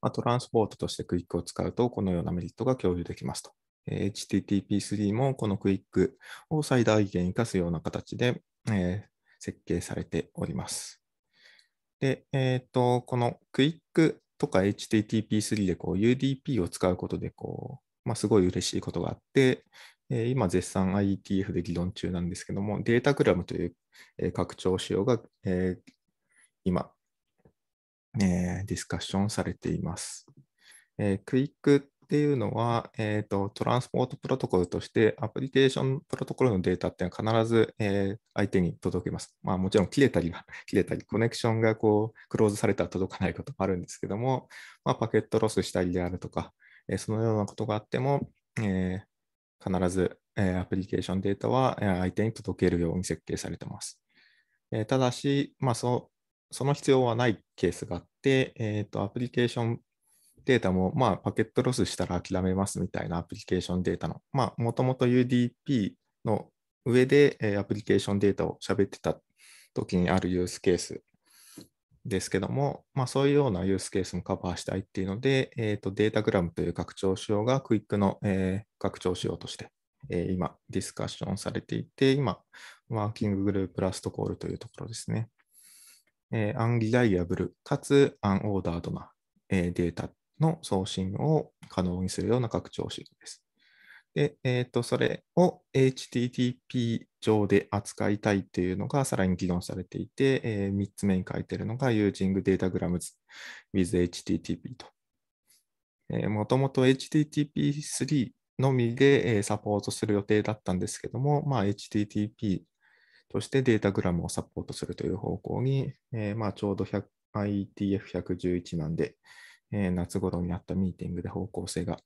まあ、トランスポートとしてクイックを使うと、このようなメリットが共有できますと。え HTTP3 もこのクイックを最大限活かすような形で、えー、設計されております。で、えっ、ー、と、このクイックとか HTTP3 でこう UDP を使うことでこう、まあ、すごい嬉しいことがあって、えー、今絶賛 IETF で議論中なんですけども、データグラムという、えー、拡張仕様が、えー、今、えー、ディスカッションされています。えー、クイックっていうのは、えーと、トランスポートプロトコルとして、アプリケーションプロトコルのデータっていうのは必ず、えー、相手に届けます。まあ、もちろん切れたりは、切れたり、コネクションがこうクローズされたら届かないこともあるんですけども、まあ、パケットロスしたりであるとか、えー、そのようなことがあっても、えー、必ず、えー、アプリケーションデータは、え相手に届けるように設計されてます。えー、ただし、まあそ、その必要はないケースがあって、えーと、とアプリケーションデータも、まあ、パケットロスしたら諦めますみたいなアプリケーションデータの、もともと UDP の上で、えー、アプリケーションデータを喋ってた時にあるユースケースですけども、まあ、そういうようなユースケースもカバーしたいっていうので、えー、とデータグラムという拡張仕様がクイックの、えー、拡張仕様として、えー、今ディスカッションされていて、今、ワーキンググループラストコールというところですね。えー、アンリライアブルかつアンオーダードな、えー、データの送信を可能にするような拡張仕様です。で、えっ、ー、と、それを HTTP 上で扱いたいというのがさらに議論されていて、えー、3つ目に書いているのが Using Datagrams with HTTP と。もともと HTTP3 のみで、えー、サポートする予定だったんですけども、まあ、HTTP としてデータグラムをサポートするという方向に、えー、まあちょうど IETF111 なんで、えー、夏頃にあったミーティングで方向性が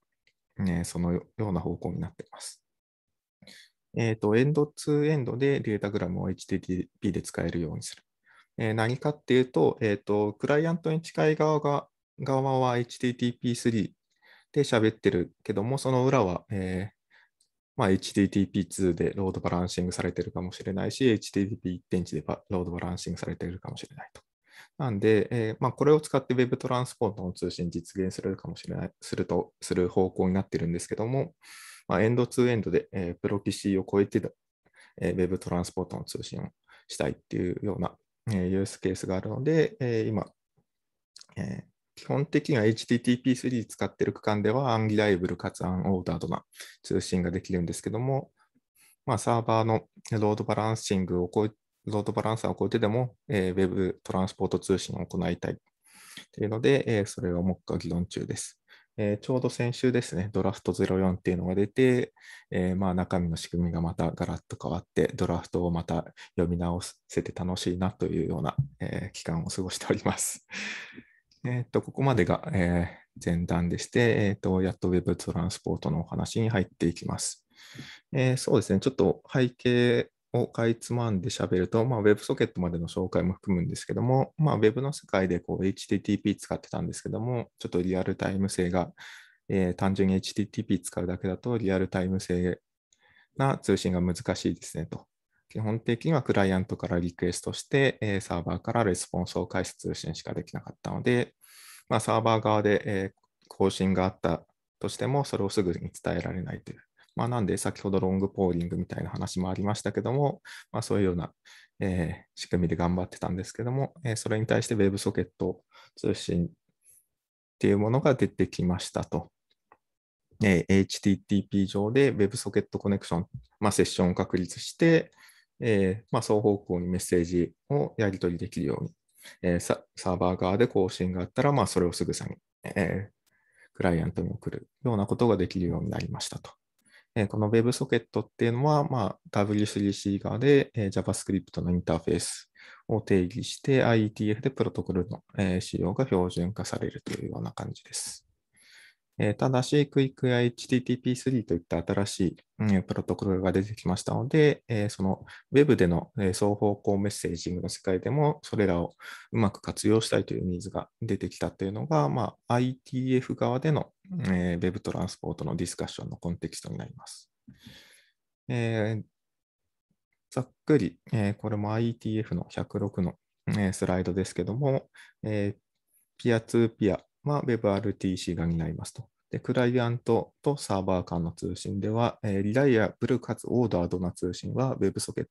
ね、そのような方向になっています。えっ、ー、と、エンド2エンドでデータグラムを HTTP で使えるようにする。えー、何かっていうと、えっ、ー、と、クライアントに近い側が、側は HTTP3 で喋ってるけども、その裏は、えーまあ、HTTP2 でロードバランシングされてるかもしれないし、HTTP1.1 でロードバランシングされてるかもしれないと。なんで、えーまあ、これを使って Web トランスポートの通信実現するかもしれない、すると、する方向になってるんですけども、まあ、エンドツーエンドで、えー、プロキシーを超えて、えー、Web トランスポートの通信をしたいっていうような、えー、ユースケースがあるので、えー、今、えー、基本的には HTTP3 使っている区間ではアンギライブルかつアンオーダードな通信ができるんですけども、まあ、サーバーのロードバランシングを超えて、ロードバランサーを超えてでも、えー、Web トランスポート通信を行いたいというので、えー、それが目下議論中です。えー、ちょうど先週ですね、ドラフト04っていうのが出て、えー、まあ中身の仕組みがまたガラッと変わって、ドラフトをまた読み直せて楽しいなというような、えー、期間を過ごしております。えっ、と、ここまでが、えー、前段でして、えっ、ー、と、やっと Web トランスポートのお話に入っていきます。えー、そうですね、ちょっと背景をかいつまんで喋ると、まあ、WebSocket までの紹介も含むんですけども、まあ、Web の世界でこう HTTP 使ってたんですけども、ちょっとリアルタイム性が、えー、単純に HTTP 使うだけだとリアルタイム性な通信が難しいですねと。基本的にはクライアントからリクエストして、えー、サーバーからレスポンスを返す通信しかできなかったので、まあ、サーバー側で、えー、更新があったとしても、それをすぐに伝えられないというまあ、なんで先ほどロングポーリングみたいな話もありましたけども、まあ、そういうような、えー、仕組みで頑張ってたんですけども、えー、それに対して WebSocket 通信っていうものが出てきましたと。えー、HTTP 上で WebSocket コネクション、まあ、セッションを確立して、えーまあ、双方向にメッセージをやり取りできるように、えー、サーバー側で更新があったら、まあ、それをすぐさに、えー、クライアントに送るようなことができるようになりましたと。えこの WebSocket っていうのは、まあ、W3C 側で、え JavaScript のインターフェースを定義して IETF でプロトコルの、え様が標準化されるというような感じです。えー、ただし、クイックや HTTP3 といった新しい、うん、プロトコルが出てきましたので、えー、その Web での、えー、双方向メッセージングの世界でも、それらをうまく活用したいというニーズが出てきたというのが、まあ、ITF 側での、えー、Web トランスポートのディスカッションのコンテキストになります。えー、ざっくり、えー、これも ITF の106の、えー、スライドですけども、えー、ピアツーピアは WebRTC 側になりますと。で、クライアントとサーバー間の通信では、えー、リライアブルかつオーダードな通信は WebSocket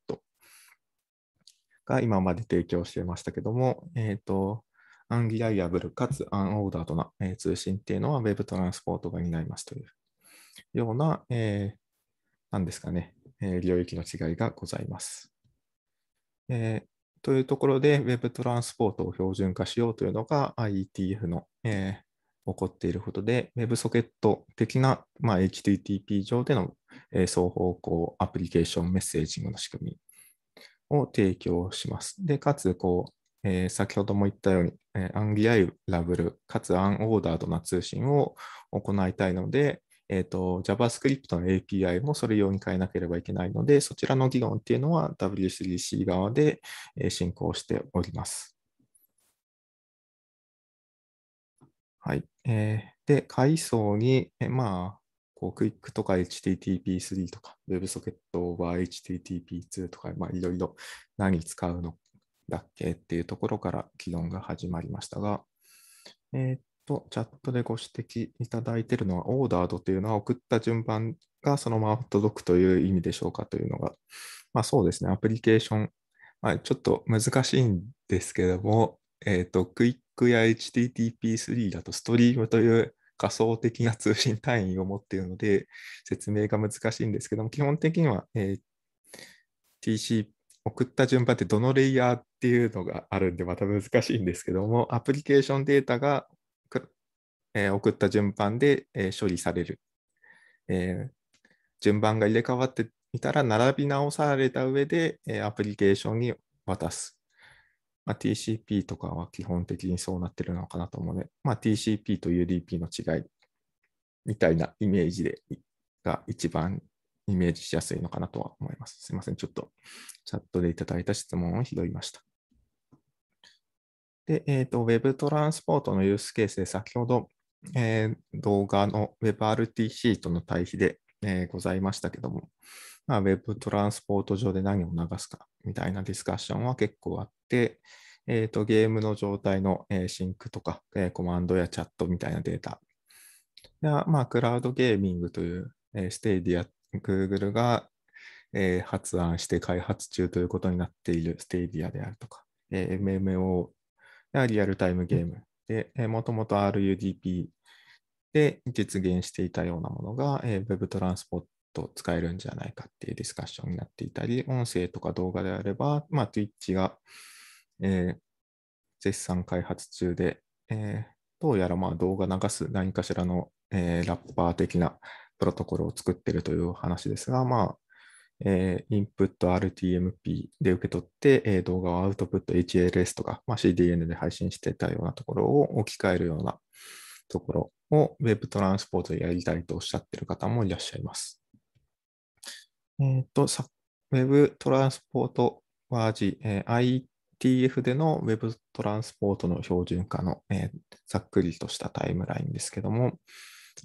が今まで提供してましたけども、えっ、ー、と、アンリライアブルかつアンオーダードな、えー、通信っていうのは Web トランスポートが担いますというような、えー、なんですかね、えー、領域の違いがございます。えー、というところで Web トランスポートを標準化しようというのが IETF の、えー、起こっていることで WebSocket 的な、まあ、HTTP 上での、えー、双方向アプリケーションメッセージングの仕組みを提供します。で、かつ、こう、えー、先ほども言ったように、えアンギアイラブル、かつアンオーダードな通信を行いたいので、えっ、ー、と、JavaScript の API もそれ用に変えなければいけないので、そちらの議論っていうのは W3C 側で進行しております。はい。えー、で、階層に、えまあ、こうクイックとか HTTP3 とか WebSocket over HTTP2 とか、まあ、いろいろ何使うのだっけっていうところから議論が始まりましたが、えー、とチャットでご指摘いただいているのは、オーダードというのは送った順番がそのまま届くという意味でしょうかというのが、まあ、そうですね、アプリケーション、まあ、ちょっと難しいんですけども、えっ、ー、と、クイックや HTTP3 だとストリームという仮想的な通信単位を持っているので、説明が難しいんですけども、基本的には、えー、t c 送った順番ってどのレイヤーっていうのがあるんでまた難しいんですけども、アプリケーションデータがえー、送った順番で、えー、処理される、えー、順番が入れ替わっていたら並び直された上で、えアプリケーションに渡す。まあ、TCP とかは基本的にそうなってるのかなと思うので、まあ、TCP と UDP の違いみたいなイメージでが一番イメージしやすいのかなとは思います。すみません。ちょっとチャットでいただいた質問を拾いました。で、えっ、ー、と、Web トランスポートのユースケースで先ほどえー、動画の WebRTC との対比で、えー、ございましたけども、まあ、Web トランスポート上で何を流すかみたいなディスカッションは結構あって、えーと、ゲームの状態の、えー、シンクとか、えー、コマンドやチャットみたいなデータまあ、クラウドゲーミングという、えー、ステーディア、Google が、えー、発案して開発中ということになっているステーディアであるとか、えー、MMO やリアルタイムゲームで、もともと RUDP で実現していたようなものが、えー、Web トランスポット使えるんじゃないかっていうディスカッションになっていたり、音声とか動画であれば、まあ、Twitch が、えー、絶賛開発中で、えー、どうやらまあ動画流す何かしらの、えー、ラッパー的なプロトコルを作ってるという話ですが、まあえー、インプット RTMP で受け取って、えー、動画をアウトプット HLS とか、まあ、CDN で配信してたようなところを置き換えるようなところをウェブトランスポートでやりたいとおっしゃってる方もいらっしゃいます。えっ、ー、と、ウェブトランスポートワージ、えー、ITF でのウェブトランスポートの標準化の、えー、ざっくりとしたタイムラインですけども、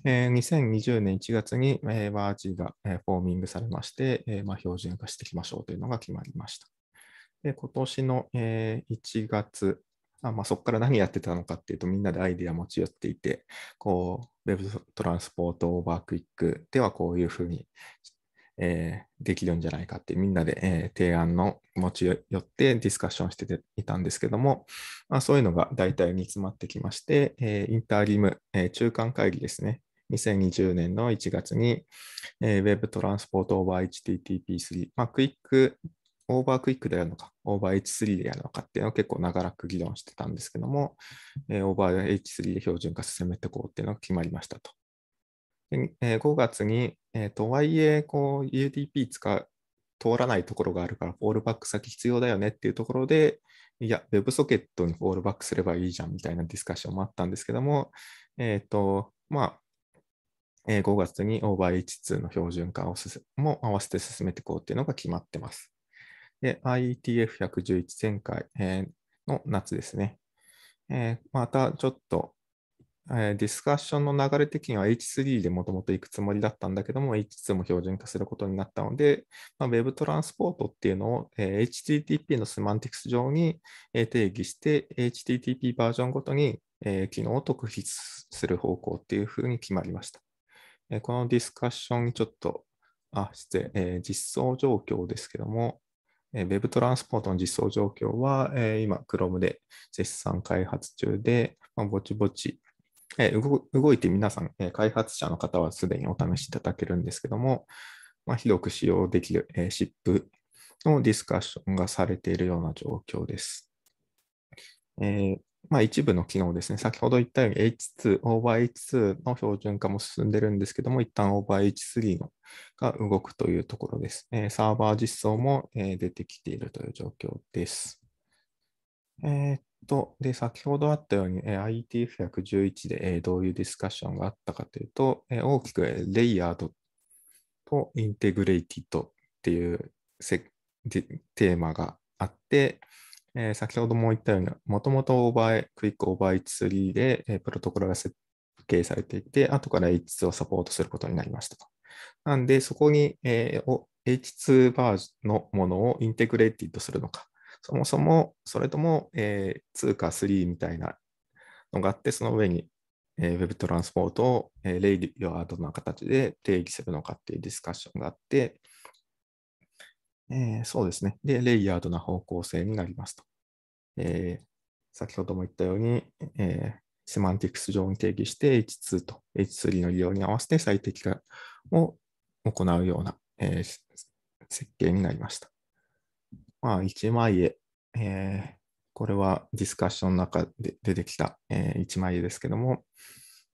えー、2020年1月に、えー、ワージが、えー、フォーミングされまして、えーまあ、標準化していきましょうというのが決まりました。で今年の、えー、1月、あまあ、そこから何やってたのかっていうと、みんなでアイディア持ち寄っていて、こう、Web トランスポートオーバークイックではこういうふうに、えー、できるんじゃないかって、みんなで、えー、提案の持ち寄ってディスカッションしていたんですけども、まあ、そういうのが大体煮詰まってきまして、えー、インターリム、え中間会議ですね。2020年の1月に、えー、Web トランスポートオーバー HTTP3、まあ、クイックオーバークイックでやるのか、オーバー H3 でやるのかっていうのを結構長らく議論してたんですけども、えー、オーバー H3 で標準化進めていこうっていうのが決まりましたと。えー、5月に、えーと、とはいえこう UDP 使う通らないところがあるから、フォールバック先必要だよねっていうところで、いや、WebSocket にフォールバックすればいいじゃんみたいなディスカッションもあったんですけども、えっ、ー、と、まあ、5月にオーバー h 2の標準化をも合わせて進めていこうっていうのが決まってます。で、IETF111 前回、えー、の夏ですね。えー、またちょっと、えー、ディスカッションの流れ的には H3 でもともと行くつもりだったんだけども、H2 も標準化することになったので、まあ、Web トランスポートっていうのを、えー、HTTP のセマンティクス上に、えー、定義して、HTTP バージョンごとに、えー、機能を特筆する方向っていうふうに決まりました。えー、このディスカッションにちょっと、あ、失礼、えー、実装状況ですけども、えー、Web トランスポートの実装状況は、えー、今、Chrome で絶賛開発中で、まあ、ぼちぼち、えー、動いて皆さん、え開発者の方はすでにお試しいただけるんですけども、まあ、広く使用できる、えシップのディスカッションがされているような状況です。えまあ、一部の機能ですね、先ほど言ったように H2、オーバー H2 の標準化も進んでるんですけども、一旦オーバー H3 のが動くというところです。えー、サーバー実装も、えー、出てきているという状況です。えー、っと、で、先ほどあったように、えー、IETF111 で、えー、どういうディスカッションがあったかというと、えー、大きく、レイヤードとインテグレイティッドっていうテーマがあって、えー、先ほども言ったように、もともとオーバークイックオーバー H3 で、えー、プロトコルが設計されていて、後から H2 をサポートすることになりましたと。なんで、そこに、えー、H2 バージョンのものをインテグレーティッドするのか、そもそも、それとも、えー、2か3みたいなのがあって、その上に、えー、Web トランスポートを、えー、レイリアードな形で定義するのかっていうディスカッションがあって、えー、そうですね。で、レイヤードな方向性になりますと。えー、先ほども言ったように、えー、セマンティクス上に定義して H2 と H3 の利用に合わせて最適化を行うような、えー、設計になりました。まあ、1枚絵、えー、これはディスカッションの中で出てきた、えー、1枚絵ですけども、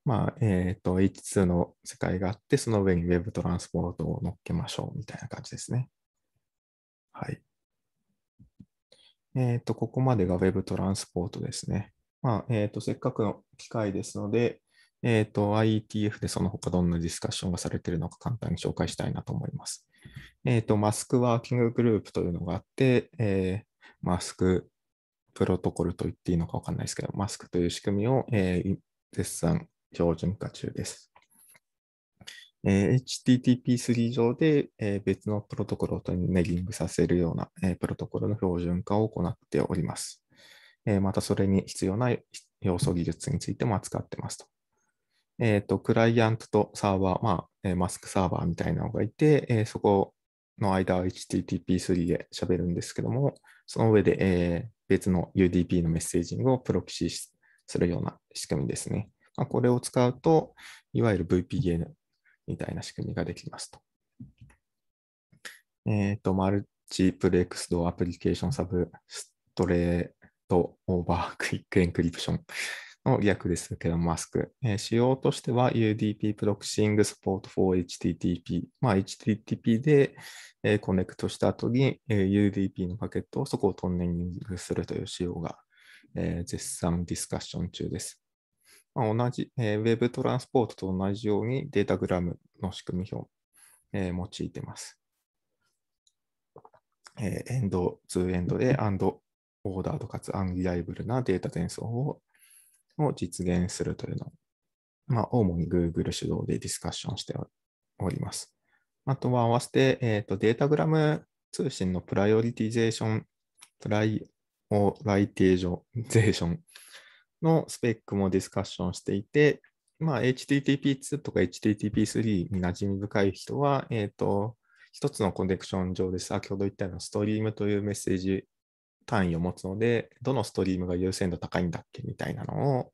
まあえーと、H2 の世界があって、その上に Web トランスポートを乗っけましょうみたいな感じですね。はい。えっ、ー、と、ここまでが Web トランスポートですね。まあ、えっ、ー、と、せっかくの機会ですので、えっ、ー、と、IETF でその他どんなディスカッションがされているのか簡単に紹介したいなと思います。えっ、と、マスクワーキンググループというのがあって、えマスクプロトコルと言っていいのかわかんないですけど、マスクという仕組みを、え絶賛標準化中です。えー、HTTP3 上で、えー、別のプロトコルとネギングさせるような、えー、プロトコルの標準化を行っております。えー、またそれに必要な要素技術についても扱ってますと。えっ、ー、と、クライアントとサーバー、まあ、えー、マスクサーバーみたいなのがいて、えー、そこの間は HTTP3 で喋るんですけども、その上で、えー、別の UDP のメッセージングをプロキシするような仕組みですね。まあ、これを使うと、いわゆる VPN みたいな仕組みができますと。えっ、ー、と、マルチプレックスドアプリケーションサブストレートオーバークイックエンクリプションの略ですけどマスク。えー、仕様としては UDP プロクシング support for HTTP。まあ、HTTP で、えー、コネクトした後に、えー、UDP のパケットをそこをトンネリングするという仕様が、えー、絶賛ディスカッション中です。まあ、同じ、えー、ウェブトランスポートと同じようにデータグラムの仕組み表、えー、用いてます。えー、エンド、ツーエンドで、アンド、オーダーとかつアンリライブルなデータ転送をを実現するというのを、まあ、主に Google 主導でディスカッションしております。あとは合わせて、えーと、データグラム通信のプライオリティゼーション、プライオライテージョゼーションのスペックもディスカッションしていて、まあ、HTTP2 とか HTTP3 に馴染み深い人は、えっ、ー、と、一つのコネクション上です。先ほど言ったようなストリームというメッセージ単位を持つので、どのストリームが優先度高いんだっけみたいなのを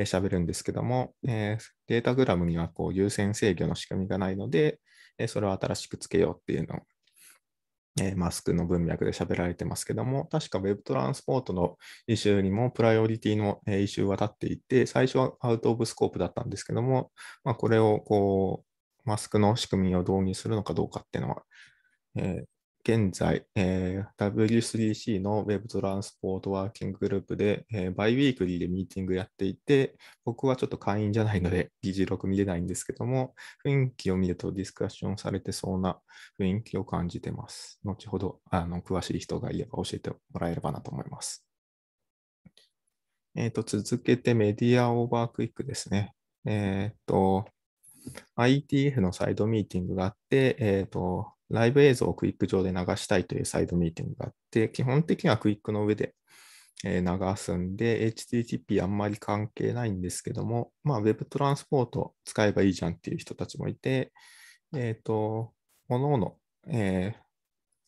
喋、えー、るんですけども、えー、データグラムにはこう優先制御の仕組みがないので、えー、それを新しくつけようっていうのえー、マスクの文脈で喋られてますけども、確か Web トランスポートのイシューにもプライオリティの、えイシューは立っていて、最初はアウト・オブ・スコープだったんですけども、まあ、これをこうマスクの仕組みを導入するのかどうかっていうのは、えー、現在、えー、W3C の Web トランスポートワーキンググループで、えー、バイウィークリーでミーティングやっていて、僕はちょっと会員じゃないので、議事録見れないんですけども、雰囲気を見るとディスカッションされてそうな雰囲気を感じてます。後ほど、あの詳しい人がいれば教えてもらえればなと思います。えー、と続けてメディアオーバークイックですね。えっ、ー、と、ITF のサイドミーティングがあって、えっ、ー、と、ライブ映像をクイック上で流したいというサイドミーティングがあって、基本的にはクイックの上で流すんで、HTTP あんまり関係ないんですけども、まあ、Web トランスポート使えばいいじゃんっていう人たちもいて、えっ、ー、と、各々、えー、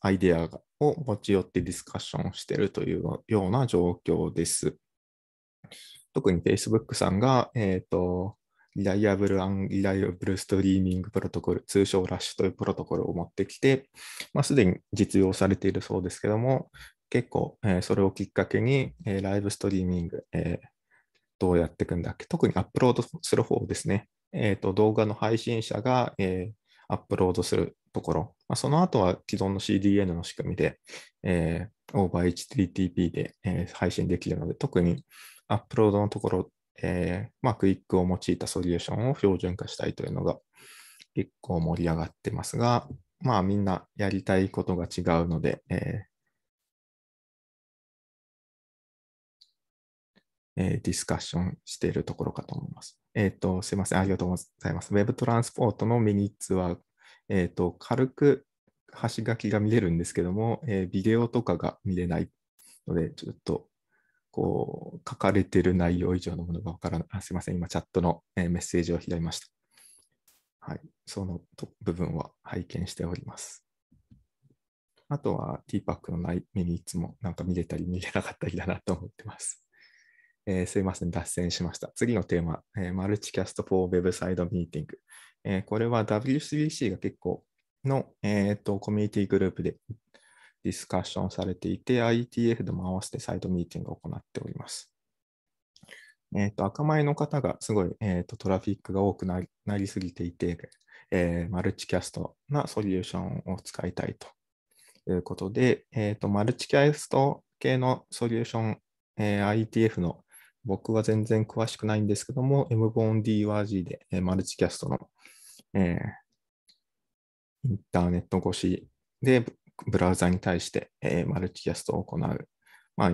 アイデアを持ち寄ってディスカッションをしているというような状況です。特に Facebook さんが、えっ、ー、と、リライアブル・アンリライアブル・ストリーミング・プロトコル、通称ラッシュというプロトコルを持ってきて、まあ、すでに実用されているそうですけども、結構、えー、それをきっかけに、えー、ライブストリーミング、えー、どうやっていくんだっけ特にアップロードする方ですね。えーと、動画の配信者が、えアップロードするところ、まあ、その後は既存の CDN の仕組みで、えー、o ー e r HTTP で、え配信できるので、特にアップロードのところえー、まあ、クイックを用いたソリューションを標準化したいというのが結構盛り上がってますが、まあ、みんなやりたいことが違うので、えー、えー、ディスカッションしているところかと思います。えっ、ー、と、すいません。ありがとうございます。Web トランスポートのミニッツは、えっ、と、軽く端書きが見れるんですけども、えビデオとかが見れないので、ちょっとこう書かれている内容以上のものがわからない。すみません、今チャットの、えメッセージを開いました。はい、その部分は拝見しております。あとは TPAC のないミニッツもなんか見れたり見れなかったりだなと思ってます。えー、すいません、脱線しました。次のテーマ、えー、マルチキャスト4ウェブサイドミーティング。えー、これは WCBC が結構の、えーとコミュニティグループでディスカッションされていて、IETF でも合わせてサイドミーティングを行っております。えーと、赤米の方がすごい、えーと、トラフィックが多くなりすぎていて、えー、マルチキャストなソリューションを使いたいということで、えーと、とマルチキャスト系のソリューション、えー、IETF の僕は全然詳しくないんですけども、MBONDYG で、えー、マルチキャストの、えー、インターネット越しでブラウザに対して、えー、マルチキャストを行う、まあ、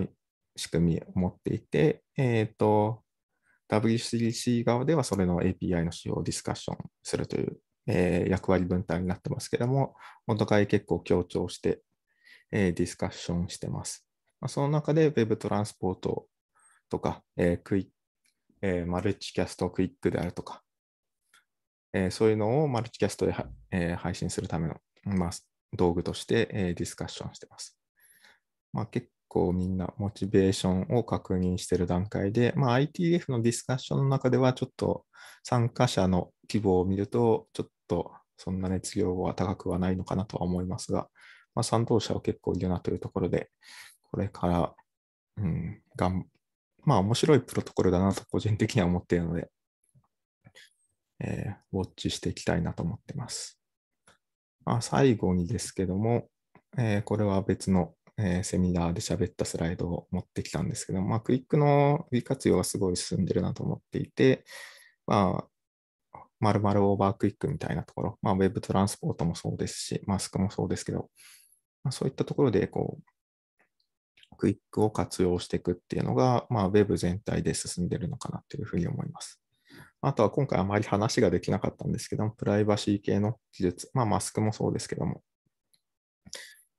仕組みを持っていて、えーと、WCC 側ではそれの API の使用をディスカッションするという、えー、役割分担になってますけども、お互い結構強調して、えー、ディスカッションしてます。まあ、その中で Web トランスポートとか、えークイえー、マルチキャストクイックであるとか、えー、そういうのをマルチキャストで、えー、配信するための、まあ、道具として、えディスカッションしてます。まあ、結構みんなモチベーションを確認している段階で、まあ、ITF のディスカッションの中ではちょっと参加者の規模を見ると、ちょっとそんな熱量は高くはないのかなとは思いますが、まあ、賛同者は結構いるなというところで、これから、うん、がんまあ面白いプロトコルだなと個人的には思っているので、えー、ウォッチしていきたいなと思ってます。あ最後にですけども、えー、これは別の、えー、セミナーで喋ったスライドを持ってきたんですけども、まあ、クイックの利活用がすごい進んでるなと思っていて、まあ、まるまるオーバークイックみたいなところ、まあ、ウェブトランスポートもそうですし、マスクもそうですけど、まあ、そういったところでこう、クイックを活用していくっていうのが、まあ、ウェブ全体で進んでるのかなというふうに思います。あとは今回あまり話ができなかったんですけども、プライバシー系の技術、まあ、マスクもそうですけども、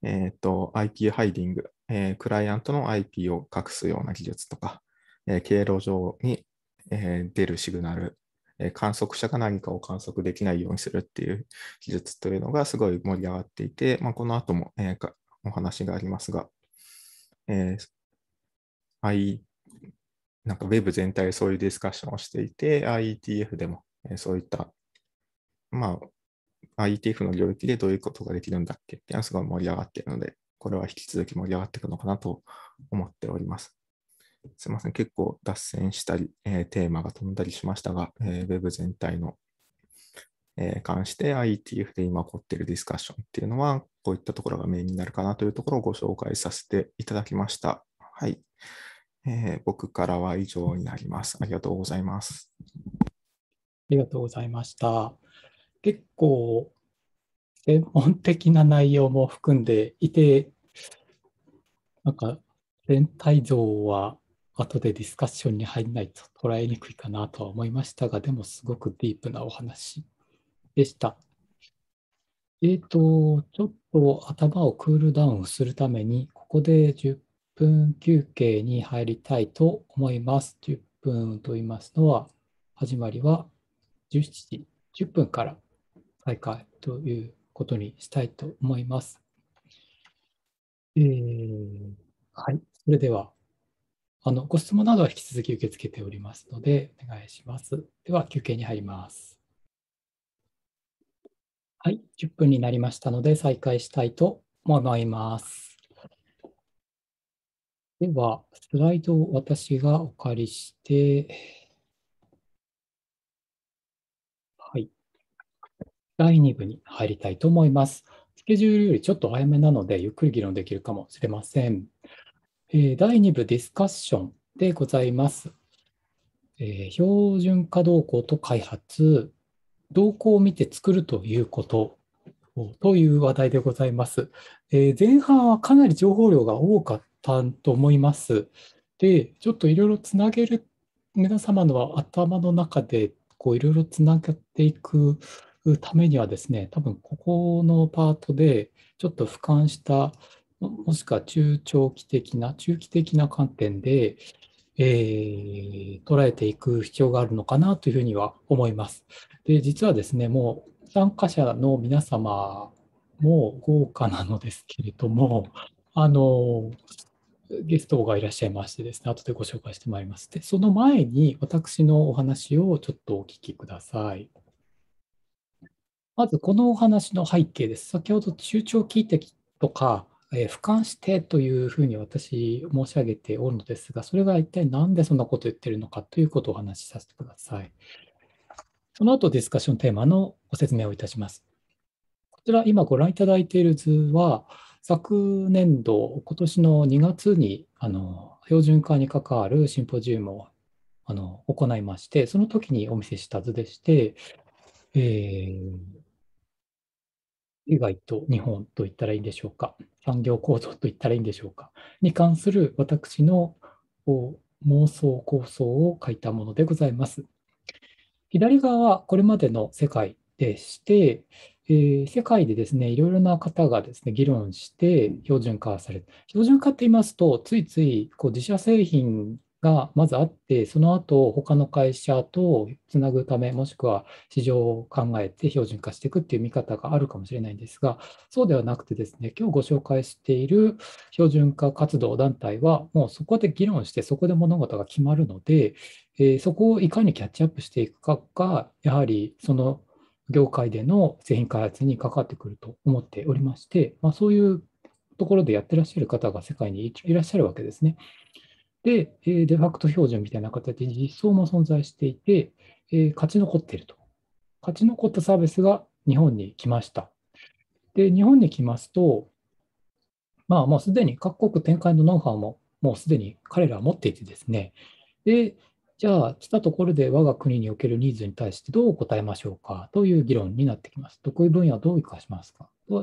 えっ、ー、と、IP ハイディング、えー、クライアントの IP を隠すような技術とか、えー、経路上に、え出るシグナル、え観測者が何かを観測できないようにするっていう技術というのがすごい盛り上がっていて、まあ、この後も、えお話がありますが、え I なんか Web 全体でそういうディスカッションをしていて、IETF でも、えそういった、まあ、IETF の領域でどういうことができるんだっけっていうのはすごい盛り上がっているので、これは引き続き盛り上がっていくのかなと思っております。すみません、結構脱線したり、えー、テーマが飛んだりしましたが、えー、Web 全体の、えー、関して IETF で今起こっているディスカッションっていうのは、こういったところがメインになるかなというところをご紹介させていただきました。はい。えー、僕からは以上になります。ありがとうございます。ありがとうございました。結構、専門的な内容も含んでいて、なんか全体像は後でディスカッションに入らないと捉えにくいかなとは思いましたが、でもすごくディープなお話でした。えっ、ー、と、ちょっと頭をクールダウンするために、ここで10分休憩に入りたいと思います。10分と言いますのは、始まりは17時10分から再開ということにしたいと思います。えー、はい、それでは、あのご質問などは引き続き受け付けておりますので、お願いします。では、休憩に入ります。はい、10分になりましたので、再開したいと思います。では、スライドを私がお借りして、はい。第2部に入りたいと思います。スケジュールよりちょっと早めなので、ゆっくり議論できるかもしれません。えー、第2部ディスカッションでございます。えー、標準化動向と開発、動向を見て作るということという話題でございます。えー、前半はかなり情報量が多かっったと思います。で、ちょっといろいろつなげる、皆様の頭の中でいろいろつなげていくためにはですね、多分ここのパートでちょっと俯瞰したもしくは中長期的な、中期的な観点で、えー、捉えていく必要があるのかなというふうには思います。で、実はですね、もう参加者の皆様も豪華なのですけれども、あの、ゲストがいらっしゃいましてですね、後でご紹介してまいります。で、その前に私のお話をちょっとお聞きください。まず、このお話の背景です。先ほど中長期的とか、えー、俯瞰してというふうに私申し上げておるのですが、それが一体何でそんなこと言ってるのかということをお話しさせてください。その後ディスカッションテーマのご説明をいたします。こちら今ご覧いただいている図は、昨年度、今年の2月にあの標準化に関わるシンポジウムをあの行いまして、その時にお見せした図でして、えー、外と日本と言ったらいいんでしょうか、産業構造と言ったらいいんでしょうか、に関する私の妄想構想を書いたものでございます。左側はこれまでの世界でして、えー、世界でですね、いろいろな方がですね、議論して標準化される。標準化って言いますと、ついついこう自社製品がまずあって、その後他の会社とつなぐため、もしくは市場を考えて標準化していくっていう見方があるかもしれないんですが、そうではなくてですね、今日ご紹介している標準化活動団体は、もうそこで議論して、そこで物事が決まるので、えー、そこをいかにキャッチアップしていくかが、やはりその業界での製品開発に関わってくると思っておりまして、まあ、そういうところでやってらっしゃる方が世界にいらっしゃるわけですね。で、デファクト標準みたいな形で実装も存在していて、勝ち残っていると。勝ち残ったサービスが日本に来ました。で、日本に来ますと、まあ、もうすでに各国展開のノウハウももうすでに彼らは持っていてですね、で、じゃあ、来たところで我が国におけるニーズに対してどう答えましょうかという議論になってきます。得意分野はどう生かしますかと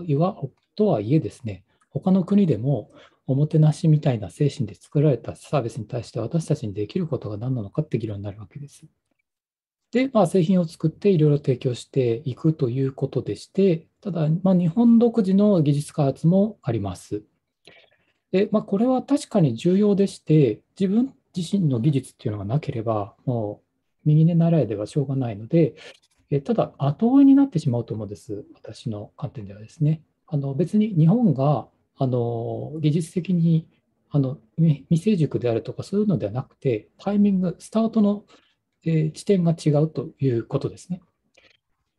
とはいえですね、他の国でもおもてなしみたいな精神で作られたサービスに対して私たちにできることが何なのかって議論になるわけです。で、まあ、製品を作っていろいろ提供していくということでして、ただ、ま日本独自の技術開発もあります。でまあ、これは確かに重要でして、自分自身の技術っていうのがなければ、もう右で習えではしょうがないので、えただ、後追いになってしまうと思うんです、私の観点ではですね。あの別に日本があの技術的にあの未成熟であるとかそういうのではなくて、タイミング、スタートの、え地点が違うということですね。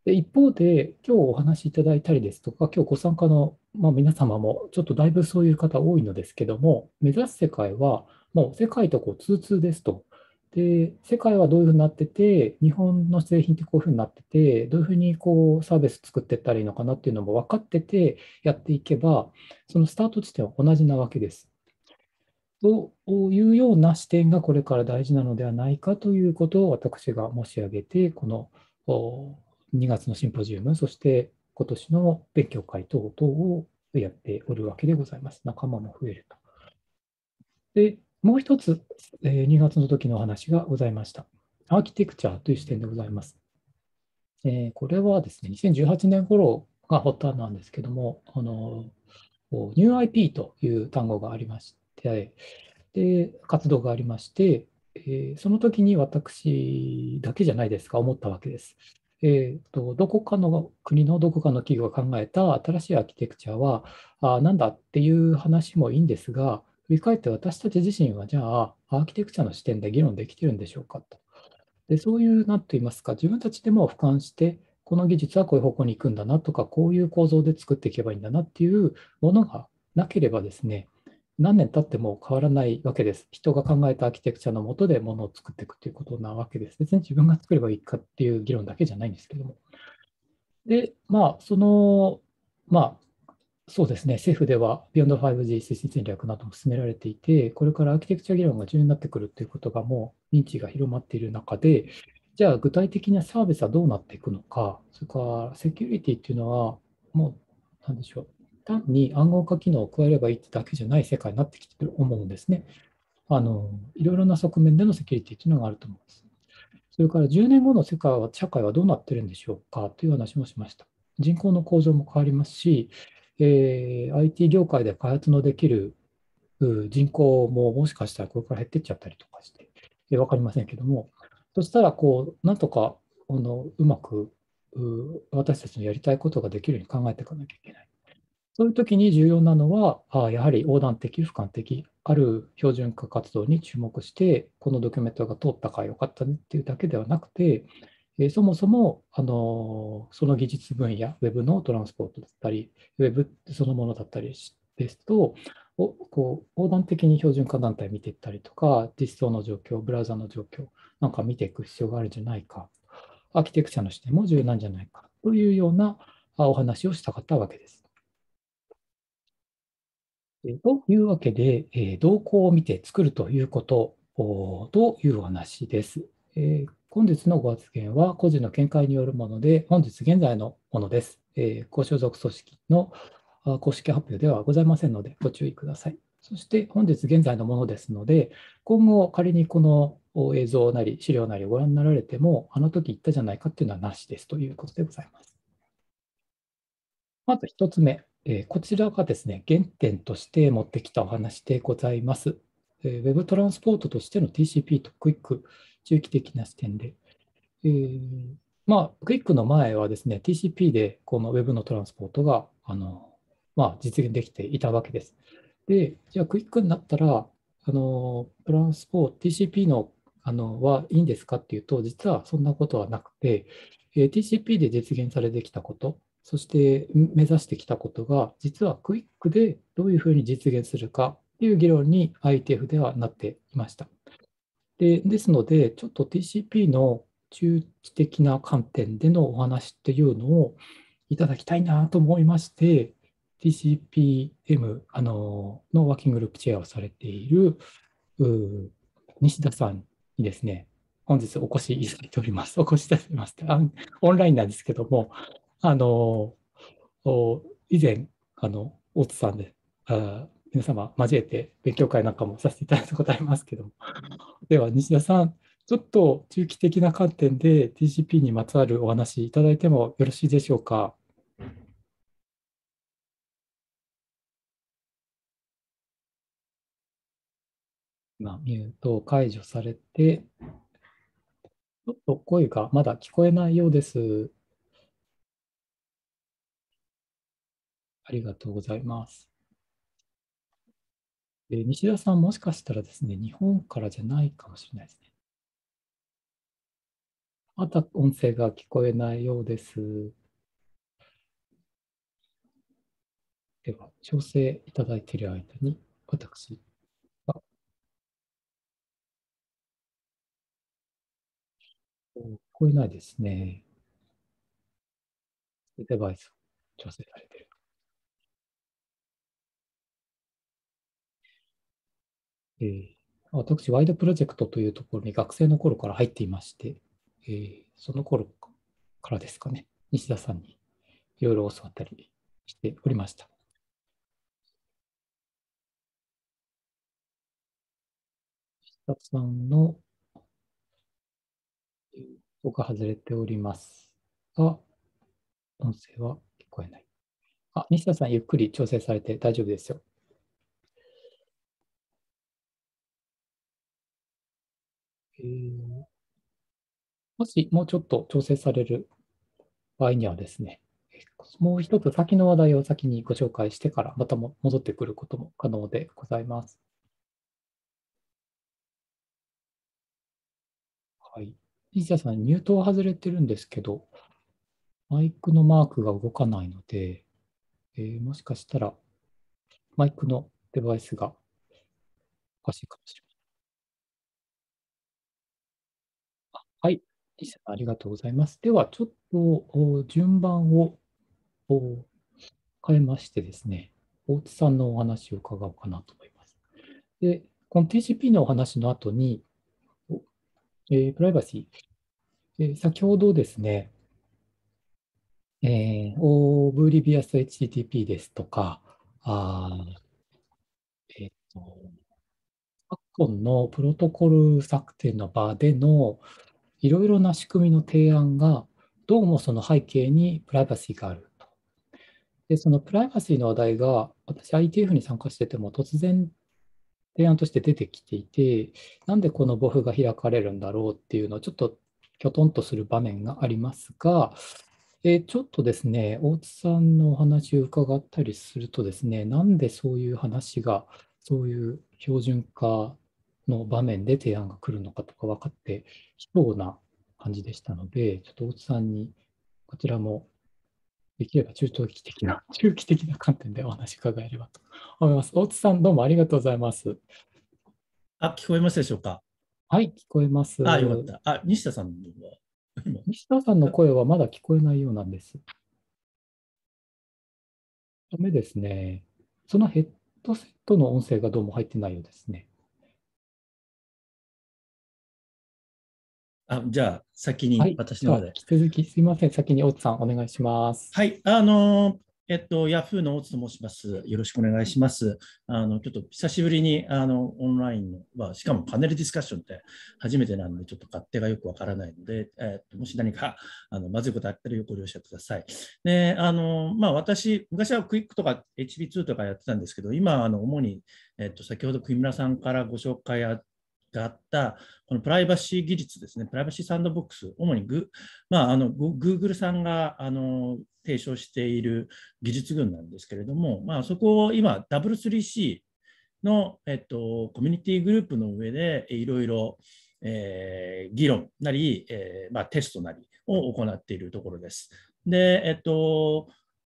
で一方で、今日お話しいただいたりですとか、今日ご参加の、ま皆様も、ちょっとだいぶそういう方多いのですけども、目指す世界は、もう世界とこう通通ですと。で、世界はどういうふうになってて、日本の製品ってこういうふうになってて、どういうふうにこうサービス作っていったらいいのかなっていうのも分かっててやっていけば、そのスタート地点は同じなわけです。というような視点がこれから大事なのではないかということを私が申し上げて、この2月のシンポジウム、そして今年の勉強会等々をやっておるわけでございます。仲間も増えると。で、もう一つ、えー、2月の時のお話がございました。アーキテクチャという視点でございます。えー、これはですね、2018年頃が発端なんですけども、あの、NewIP という単語がありまして、で、活動がありまして、えー、その時に私だけじゃないですか、思ったわけです。えーと、とどこかの国のどこかの企業が考えた新しいアーキテクチャはあなんだっていう話もいいんですが振り返って私たち自身はじゃあアーキテクチャの視点で議論できてるんでしょうかと。でそういう何と言いますか自分たちでも俯瞰してこの技術はこういう方向に行くんだなとかこういう構造で作っていけばいいんだなっていうものがなければですね何年経っても変わらないわけです。人が考えたアーキテクチャのもとでものを作っていくということなわけです。別に自分が作ればいいかっていう議論だけじゃないんですけども。で、まあ、その、まあ、そうですね、政府では Beyond 5G 推進戦略なども進められていて、これからアーキテクチャ議論が重要になってくるということがもう認知が広まっている中で、じゃあ具体的なサービスはどうなっていくのか、それからセキュリティっていうのは、もう何でしょう、単に暗号化機能を加えればいいってだけじゃない世界になってきてると思うんですね。あのいろいろな側面でのセキュリティというのがあると思います。それから10年後の世界は社会はどうなってるんでしょうかという話もしました。人口の構造も変わりますし、えー、IT 業界で開発のできる人口ももしかしたらこれから減っていっちゃったりとかして、えー、分かりませんけども、そしたらこう、なんとかあのうまく私たちのやりたいことができるように考えていかなきゃいけない。そういう時に重要なのは、あやはり横断的、俯瞰的、ある標準化活動に注目して、このドキュメントが通ったか良かったねっていうだけではなくて、えー、そもそも、あのその技術分野、ウェブのトランスポートだったり、ウェブそのものだったりですと、をこう横断的に標準化団体見ていったりとか、実装の状況、ブラウザの状況なんか見ていく必要があるんじゃないか、アーキテクチャの視点も重要なんじゃないかというようなお話をしたかったわけです。というわけで、えー、動向を見て作るということというお話です。えー本日のご発言は個人の見解によるもので、本日現在のものです。えー、ご所属組織の公式発表ではございませんので、ご注意ください。そして本日現在のものですので、今後仮にこの映像なり資料なりをご覧になられても、あの時言ったじゃないかっていうのはなしですということでございます。まず1つ目、えー、こちらがですね、原点として持ってきたお話でございます。えー、Web トランスポートとしての TCP とクイック。中期的な視点で。えー、まあ、クイックの前はですね、TCP でこの Web のトランスポートがあの、まあ、実現できていたわけです。で、じゃあクイックになったら、あのトランスポート、TCP のあのはいいんですかっていうと、実はそんなことはなくて、えー、TCP で実現されてきたこと、そして目指してきたことが、実はクイックでどういうふうに実現するかっていう議論に ITF ではなっていました。でですので、ちょっと TCP の中期的な観点でのお話っていうのをいただきたいなと思いまして、TCPM あののワーキンググループチェアをされている西田さんにですね、本日お越しいただいております。お越しいただきました。オンラインなんですけども、あの、以前、あの、大津さんで、あ皆様交えて勉強会なんかもさせていただいたことありますけども。では、西田さん、ちょっと中期的な観点で TCP にまつわるお話いただいてもよろしいでしょうか。今、ミュートを解除されて、ちょっと声がまだ聞こえないようです。ありがとうございます。え西田さん、もしかしたらですね、日本からじゃないかもしれないですね。また音声が聞こえないようです。では、調整いただいている間に、私が。聞こえないですね。デバイスを調整されている。え私、ワイドプロジェクトというところに学生の頃から入っていまして、えー、その頃からですかね、西田さんにいろいろ教わったりしておりました。西田さんの音が外れておりますが、音声は聞こえない。あ、西田さん、ゆっくり調整されて大丈夫ですよ。えー、もしもうちょっと調整される場合にはですね、もう一つ先の話題を先にご紹介してから、またも戻ってくることも可能でございます。はい。西田さん、ミュートを外れてるんですけど、マイクのマークが動かないので、えー、もしかしたらマイクのデバイスがおかしいかもしれません。はい。ありがとうございます。では、ちょっと順番を変えましてですね、大津さんのお話を伺おうかなと思います。で、この TCP のお話の後に、えー、プライバシー、えー、先ほどですね、えー、オブリビアス HTTP ですとか、あえっ、ー、と、昨今のプロトコル策定の場での、いろいろな仕組みの提案がどうもその背景にプライバシーがあると。でそのプライバシーの話題が私 ITF に参加してても突然提案として出てきていてなんでこの母譜が開かれるんだろうっていうのをちょっときょとんとする場面がありますが、えちょっとですね、大津さんのお話を伺ったりするとですね、なんでそういう話が、そういう標準化の場面で提案が来るのかとか分かってきそうな感じでしたので、ちょっと大津さんにこちらもできれば中長期的な、中期的な観点でお話伺えればと思います。大津さん、どうもありがとうございます。あ、聞こえますでしょうか。はい、聞こえます。あ、よかった。あ、西田さん西田さんの声はまだ聞こえないようなんです。ダメですね。そのヘッドセットの音声がどうも入ってないようですね。あじゃあ、先に私の方で。はい、引き続きすみません、先に大津さん、お願いします。はい、あのえっと、ヤフーの大津と申します。よろしくお願いします。あの、ちょっと久しぶりに、あの、オンラインの、まあ、しかもパネルディスカッションって初めてなので、ちょっと勝手がよくわからないので、えっと、もし何か、あの、まずいことあったらご了承ください。で、あの、まあ、私、昔はクイックとか HB2 とかやってたんですけど、今、あの、主に、えっと、先ほど、国村さんからご紹介あっがあった、このプライバシー技術ですね、プライバシーサンドボックス、主にグ、まあ、あの Google さんがあの提唱している技術群なんですけれども、まあ、そこを今、W3C の、えっと、コミュニティグループの上でいろいろ、え議論なり、えー、まあ、テストなりを行っているところです。で、えっと、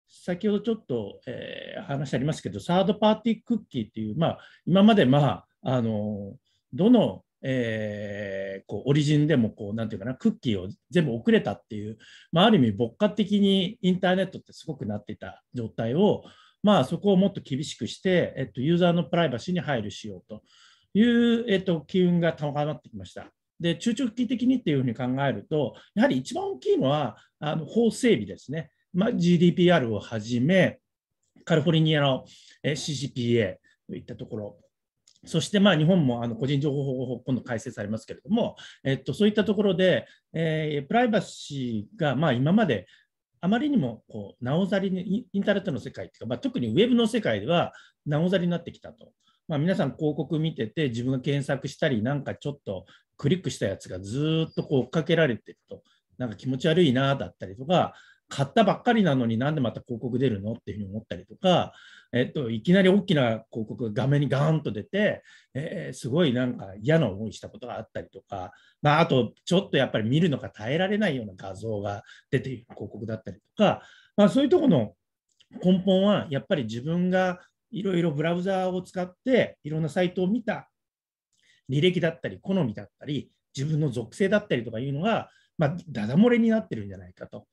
先ほどちょっと、えー、話ありますけど、サードパーティークッキーっていう、まあ、今まで、まあ、あのどの、えー、こうオリジンでもこうなんていうかなクッキーを全部送れたっていう、まあ、ある意味牧歌的にインターネットってすごくなっていた状態を、まあ、そこをもっと厳しくして、えっと、ユーザーのプライバシーに配慮しようという、えっと、機運が高まってきました。で中長期的にっていうふうに考えると、やはり一番大きいのはあの法整備ですね、まあ、GDPR をはじめ、カリフォルニアの CCPA といったところ、そしてまあ日本もあの個人情報保護法、今度改正されますけれども、えっと、そういったところで、えー、プライバシーがまあ今まであまりにもこうなおざりに、インターネットの世界というか、まあ、特にウェブの世界ではなおざりになってきたと。まあ、皆さん広告見てて、自分が検索したり、なんかちょっとクリックしたやつがずっとこう追っかけられてると、なんか気持ち悪いなだったりとか、買ったばっかりなのになんでまた広告出るのっていうふうに思ったりとか、えっと、いきなり大きな広告が画面にガーンと出て、えー、すごいなんか嫌な思いしたことがあったりとか、まあ、あとちょっとやっぱり見るのが耐えられないような画像が出ている広告だったりとか、まあ、そういうとこの根本はやっぱり自分がいろいろブラウザーを使っていろんなサイトを見た履歴だったり好みだったり自分の属性だったりとかいうのが、まあ、ダダ漏れになってるんじゃないかと。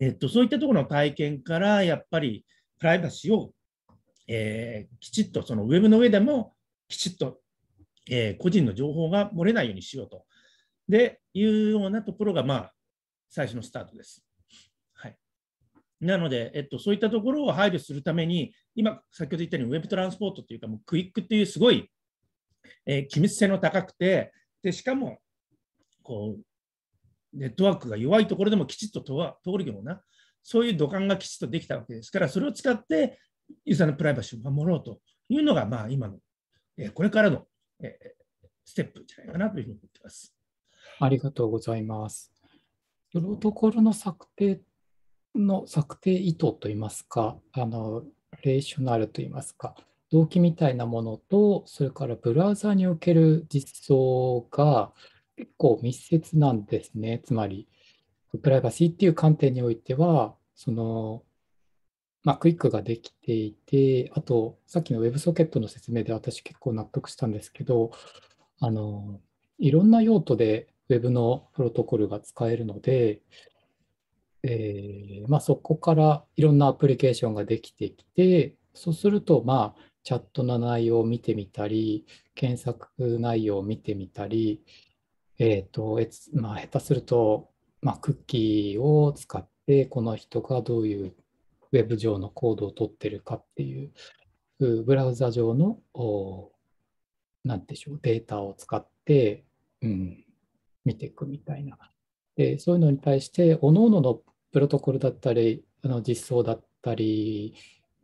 えっと、そういったところの体験からやっぱりプライバシーを、えー、きちっとそのウェブの上でもきちっと、えー、個人の情報が漏れないようにしようとでいうようなところが、まあ、最初のスタートです。はい、なので、えっと、そういったところを配慮するために、今、先ほど言ったように、ウェブトランスポートというか、もうクイックっていうすごい、えー、機密性の高くて、でしかもこう、ネットワークが弱いところでもきちっと通るような、そういう土管がきちっとできたわけですから、それを使ってユーザーのプライバシーを守ろうというのが、まあ、今の、えこれからの、えステップじゃないかなというふうに思ってます。ありがとうございます。プロトコルの策定の策定意図といいますか、あのレーショナルといいますか、動機みたいなものと、それからブラウザにおける実装が結構密接なんですね。つまり、プライバシーっていう観点においては、その、まあ、クイックができていて、あと、さっきの WebSocket の説明で私結構納得したんですけど、あの、いろんな用途で Web のプロトコルが使えるので、えー、まあ、そこからいろんなアプリケーションができてきて、そうすると、まあ、チャットの内容を見てみたり、検索内容を見てみたり、えーとまあ、下手するとまあ、クッキーを使ってこの人がどういうウェブ上のコードを取ってるかっていうブラウザ上の何でしょうデータを使って、うん、見ていくみたいなでそういうのに対して各々ののプロトコルだったりあの実装だったり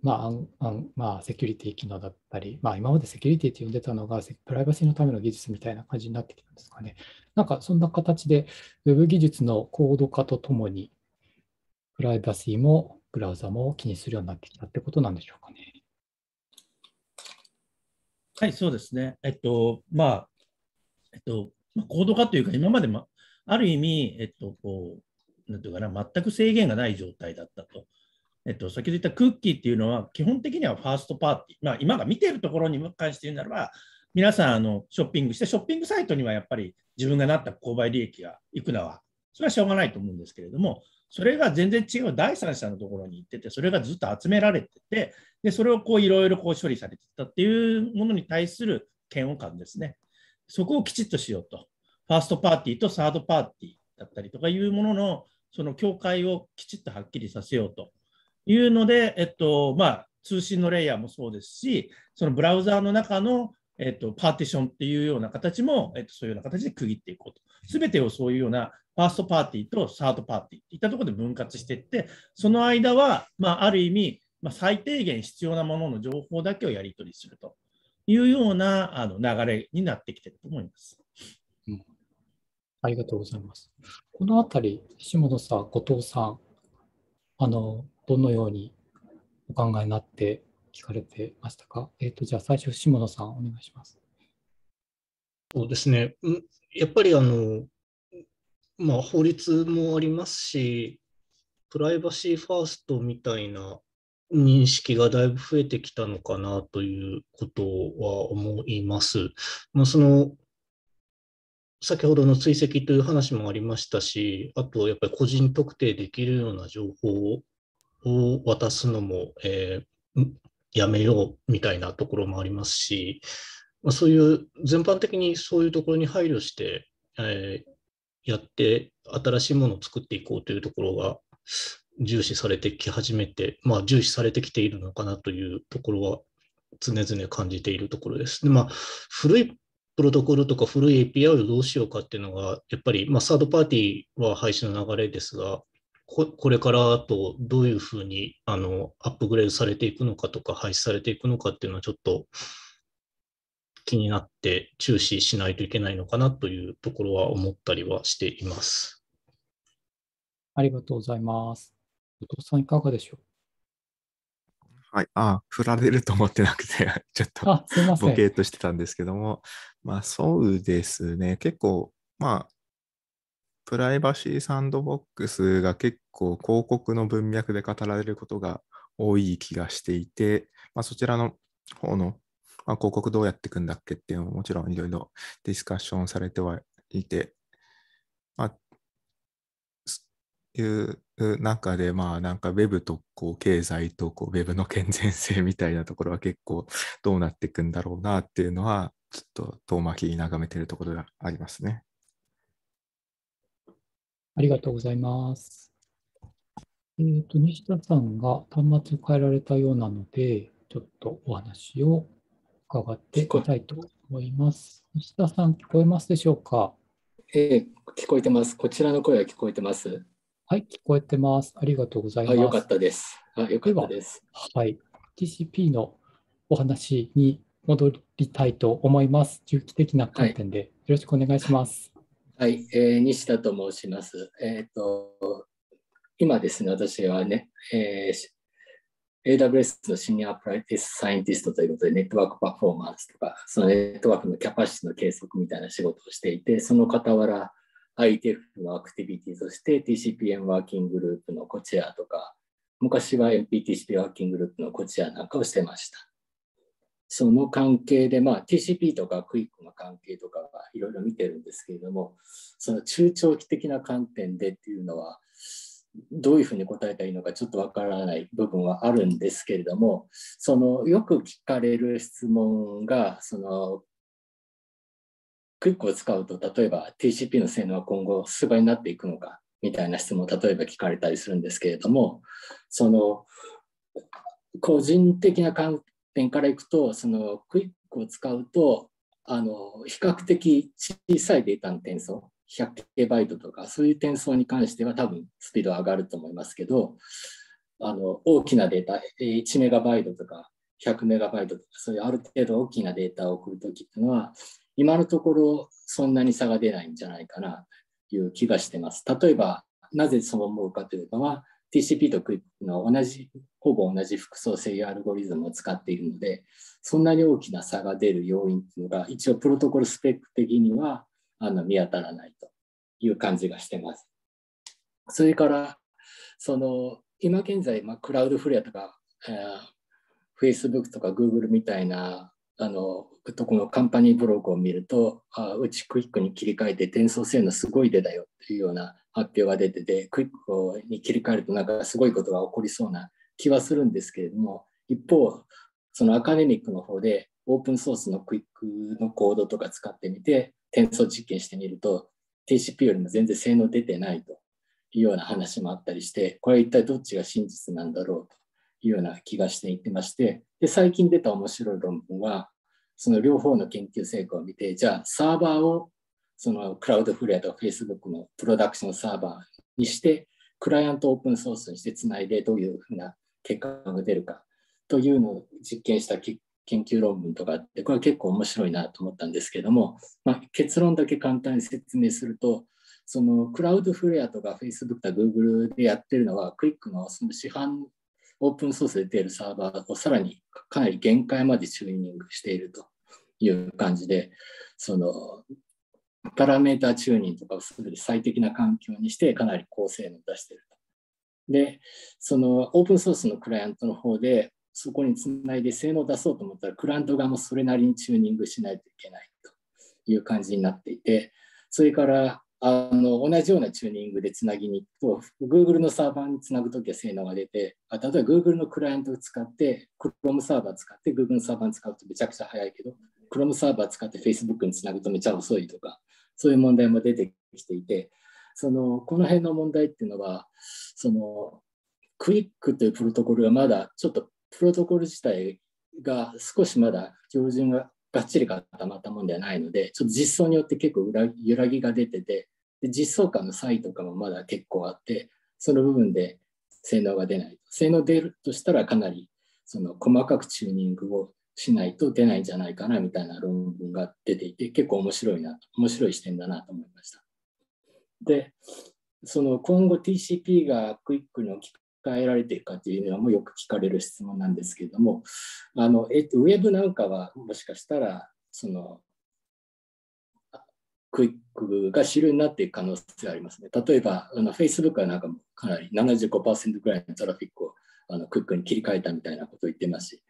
まああまあ、セキュリティ機能だったり、まあ、今までセキュリティって呼んでたのが、プライバシーのための技術みたいな感じになってきたんですかね。なんかそんな形で、Web 技術の高度化とともに、プライバシーもブラウザも気にするようになってきたってことなんでしょうかね。はい、そうですね。えっと、まあ、えっと、高度化というか、今まで、まある意味、えっと、こう、なんていうかな、全く制限がない状態だったと。えっと、先ほど言ったクッキーっていうのは、基本的にはファーストパーティー、まあ、今が見ているところに関して言うならば、皆さんあのショッピングして、ショッピングサイトにはやっぱり自分がなった購買利益がいくのは、それはしょうがないと思うんですけれども、それが全然違う第三者のところに行ってて、それがずっと集められてて、でそれをこういろいろこう処理されてたっていうものに対する嫌悪感ですね。そこをきちっとしようと。ファーストパーティーとサードパーティーだったりとかいうものの、その境界をきちっとはっきりさせようというので、えっとまあ、通信のレイヤーもそうですし、そのブラウザーの中の、えっと、パーティションっていうような形も、えっと、そういうような形で区切っていこうと。すべてをそういうようなファーストパーティーとサードパーティーといったところで分割していって、その間は、まあ、ある意味、まあ、最低限必要なものの情報だけをやり取りするというようなあの流れになってきてると思います。うん、ありがとうございます。このあたり、下野さん、後藤さん、あのどのようにお考えになって聞かれてましたか。えっ、ー、と、じゃあ最初、下野さん、お願いします。そうですね。やっぱりあの、まあ、法律もありますし、プライバシーファーストみたいな認識がだいぶ増えてきたのかなということは思います。まあ、その先ほどの追跡という話もありましたし、あとやっぱり個人特定できるような情報を渡すのも、えー、やめようみたいなところもありますし、まあ、そういう全般的にそういうところに配慮して、えー、やって新しいものを作っていこうというところが重視されてき始めて、まあ、重視されてきているのかなというところは常々感じているところです。でまあ、古いプロトコルとか古い API をどうしようかっていうのが、やっぱり、まあ、サードパーティーは廃止の流れですが、これからあとどういうふうにあのアップグレードされていくのかとか廃止されていくのかっていうのはちょっと気になって注視しないといけないのかなというところは思ったりはしています。ありがとうございます。お藤さんいかがでしょうはい、ああ振られると思ってなくて ちょっとボケーとしてたんですけども、まあそうですね、結構、まあプライバシーサンドボックスが結構広告の文脈で語られることが多い気がしていて、まあ、そちらの方の、まあ、広告どうやっていくんだっけっていうのももちろんいろいろディスカッションされてはいて、まあ、いう中で、まあなんか Web とこう経済とこう Web の健全性みたいなところは結構どうなっていくんだろうなっていうのは、ちょっと遠巻きに眺めてるところがありますね。ありがとうございます。えっ、ー、と、西田さんが端末を変えられたようなので、ちょっとお話を伺っていきたいと思います。西田さん、聞こえますでしょうかええー、聞こえてます。こちらの声は聞こえてます。はい、聞こえてます。ありがとうございます。あよかったです。あよかったです。はい、TCP のお話に戻りたいと思います。中期的な観点でよろしくお願いします。はい、えー、西田と申します。えっ、ー、と、今ですね、私はね、えー、AWS のシニアプライティスサイエンティストということで、ネットワークパフォーマンスとか、そのネットワークのキャパシティの計測みたいな仕事をしていて、その傍ら ITF のアクティビティとして TCPM ワーキンググループのコチェアとか、昔は MPTCP ワーキンググループのコチェアなんかをしてました。その関係で、まあ、TCP とかクイックの関係とかいろいろ見てるんですけれども、その中長期的な観点でっていうのは、どういうふうに答えたらいいのかちょっとわからない部分はあるんですけれども、そのよく聞かれる質問が、そのクイックを使うと、例えば TCP の性能は今後数倍になっていくのかみたいな質問を例えば聞かれたりするんですけれども、その個人的な観点からいくとそのクイックを使うとあの比較的小さいデータの転送100 k b とかそういう転送に関しては多分スピードは上がると思いますけどあの大きなデータ1 m b とか100 m b とかそういうある程度大きなデータを送るときっていうのは今のところそんなに差が出ないんじゃないかなという気がしてます。例えばなぜそう思うかというのは TCP とクイックの同じ、ほぼ同じ複層制御アルゴリズムを使っているので、そんなに大きな差が出る要因っていうのが、一応プロトコルスペック的にはあの見当たらないという感じがしてます。それから、その、今現在、まあ、クラウドフレアとか、えー、Facebook とか Google みたいなあのとこのカンパニーブログを見るとあうちクイックに切り替えて転送性能すごい出だよっていうような発表が出ててクイックに切り替えるとなんかすごいことが起こりそうな気はするんですけれども一方そのアカデミックの方でオープンソースのクイックのコードとか使ってみて転送実験してみると TCP よりも全然性能出てないというような話もあったりしてこれは一体どっちが真実なんだろうというような気がしていってましてで最近出た面白い論文はその両方の研究成果を見てじゃあサーバーをそのクラウドフレアと Facebook のプロダクションサーバーにして、クライアントオープンソースにしてつないでどういうふうな結果が出るかというのを実験した研究論文とかって、これは結構面白いなと思ったんですけども、まあ、結論だけ簡単に説明すると、そのクラウドフレアとか Facebook とか Google でやってるのは、クイックのその市販オープンソースで出ているサーバーをさらにかなり限界までチューニングしているという感じで、そのパラメータチューニングとかをする最適な環境にしてかなり高性能を出していると。で、そのオープンソースのクライアントの方でそこにつないで性能を出そうと思ったらクライアント側もそれなりにチューニングしないといけないという感じになっていて、それからあの同じようなチューニングでつなぎに行くと、Google のサーバーにつなぐときは性能が出て、あ例えば Google のクライアントを使って、Chrome サーバー使って Google のサーバーに使うとめちゃくちゃ早いけど、Chrome サーバー使って Facebook につなぐとめちゃ遅いとか、そういう問題も出てきていてそのこの辺の問題っていうのはそのクイックというプロトコルがまだちょっとプロトコル自体が少しまだ標準ががっちり固まったもんではないのでちょっと実装によって結構揺らぎが出ててで実装感の差異とかもまだ結構あってその部分で性能が出ない性能出るとしたらかなりその細かくチューニングをしないと出ないんじゃないかなみたいな論文が出ていて結構面白いな面白い視点だなと思いました。でその今後 TCP がクイックに置き換えられていくかというのはもよく聞かれる質問なんですけれどもあのえウェブなんかはもしかしたらそのクイックが主流になっていく可能性がありますね。例えばあの Facebook はなんかもかなり75%ぐらいのトラフィックをあのクイックに切り替えたみたいなことを言ってますし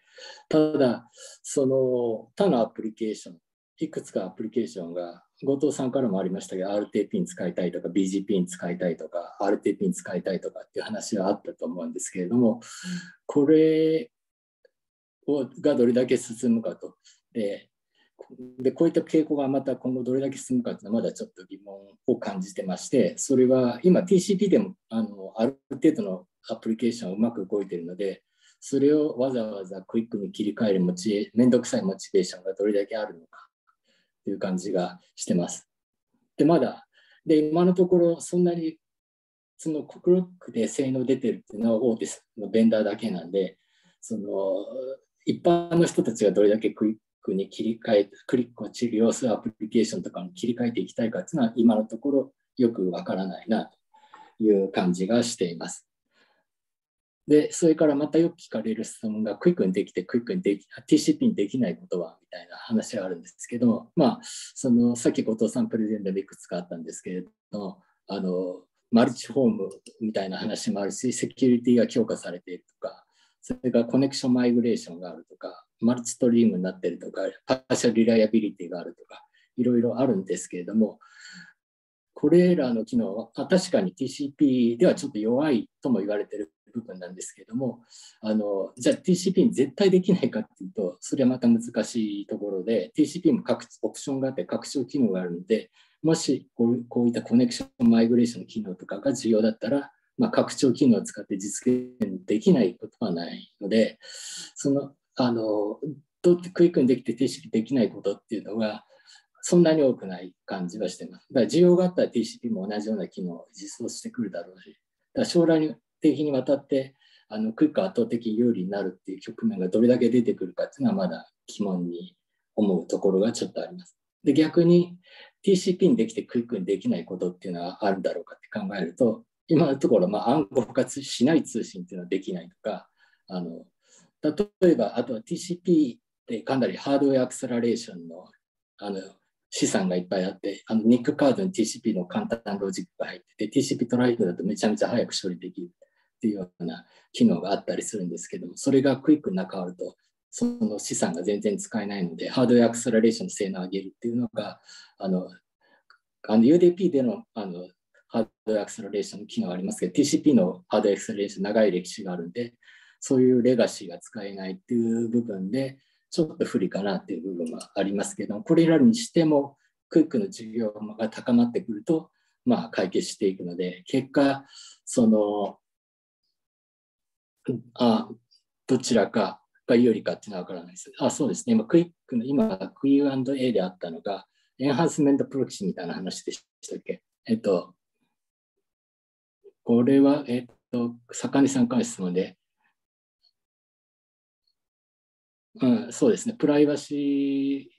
ただ、その他のアプリケーション、いくつかアプリケーションが、後藤さんからもありましたけど、RTP に使いたいとか、BGP に使いたいとか、RTP に使いたいとかっていう話はあったと思うんですけれども、これをがどれだけ進むかと。ででこういった傾向がまた今後どれだけ進むかというのはまだちょっと疑問を感じてましてそれは今 TCP でもあのある程度のアプリケーションはうまく動いているのでそれをわざわざクイックに切り替えるモチめんどくさいモチベーションがどれだけあるのかという感じがしてます。でまだで今のところそんなにそのコクロックで性能出てるっていうのは大手のベンダーだけなんでその一般の人たちがどれだけクイックに切り替えクリックを治療するアプリケーションとかに切り替えていきたいかっていうのは今のところよくわからないなという感じがしています。で、それからまたよく聞かれる質問が、クイックにできて、クイックにでき、TCP にできないことはみたいな話があるんですけど、まあ、その、さっき後藤さんプレゼンでもいくつかあったんですけれども、あの、マルチホームみたいな話もあるし、セキュリティが強化されているとか、それからコネクションマイグレーションがあるとか、マルチストリームになってるとか、パーシャルリライアビリティがあるとか、いろいろあるんですけれども、これらの機能は確かに TCP ではちょっと弱いとも言われてる部分なんですけどもあのじゃあ TCP に絶対できないかっていうとそれはまた難しいところで TCP も各オプションがあって拡張機能があるのでもしこうこういったコネクションマイグレーション機能とかが重要だったら、まあ、拡張機能を使って実現できないことはないのでそのあのどうってクイックにできて TCP できないことっていうのがそんなに多くない感じはしてます。だから需要があったら TCP も同じような機能を実装してくるだろうし、だから将来定期にわたってあのクイック圧倒的有利になるっていう局面がどれだけ出てくるかっていうのはまだ疑問に思うところがちょっとあります。で逆に TCP にできてクイックにできないことっていうのはあるだろうかって考えると今のところまあ暗号化しない通信っていうのはできないとかあの例えばあとは TCP ってかなりハードウェアアクセラレーションのあの資産がいっぱいあって、あのニックカードに TCP の簡単なロジックが入ってて、TCP トライブクだとめちゃめちゃ早く処理できる。っていうような機能があったりするんですけども、それがクイックに中わると、その資産が全然使えないので、ハードウェアアクセラレーションの性能を上げるっていうのが、あの、あの UDP でのあのハードウェアアクセラレーションの機能ありますけど、TCP のハードウェアアクセラレーション長い歴史があるんで、そういうレガシーが使えないっていう部分で、ちょっと不利かなっていう部分はありますけど、これらにしても、クイックの需要が高まってくると、まあ、解決していくので、結果、そのあどちらかが有利かっていうのは分からないです。あそうですね。今、クイックの、今、クイーン &A であったのが、エンハンスメントプロキシみたいな話でしたっけえっと、これは、えっと、坂根さんから質問で、うん、そうですね。プライバシ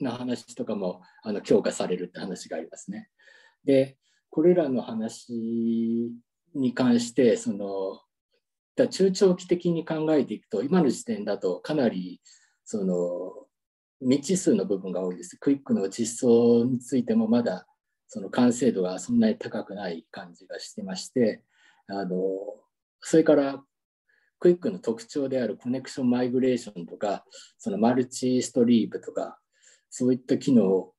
ーの話とかもあの強化されるって話がありますね。で、これらの話に関して、その、だ中長期的に考えていくと今の時点だとかなりその未知数の部分が多いですクイックの実装についてもまだその完成度がそんなに高くない感じがしてましてあのそれからクイックの特徴であるコネクションマイグレーションとかそのマルチストリープとかそういった機能を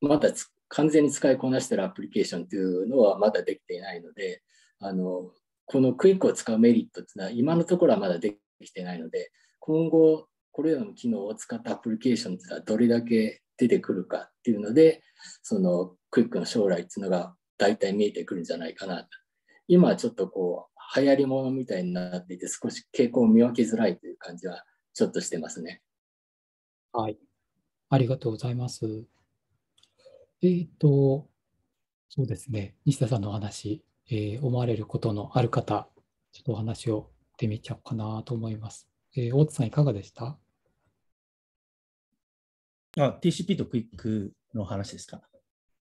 まだ完全に使いこなしてるアプリケーションというのはまだできていないのであのこのクイックを使うメリットっていうのは今のところはまだできてないので今後これらの機能を使ったアプリケーションっていうのはどれだけ出てくるかっていうのでそのクイックの将来っていうのが大体見えてくるんじゃないかなと今はちょっとこう流行りものみたいになっていて少し傾向を見分けづらいという感じはちょっとしてますね。はい、ありがとうございます。えっ、ー、と、そうですね、西田さんのお話、えー、思われることのある方、ちょっとお話をしてみちゃおうかなと思います。えー、大津さん、いかがでしたあ ?TCP とクイックの話ですか。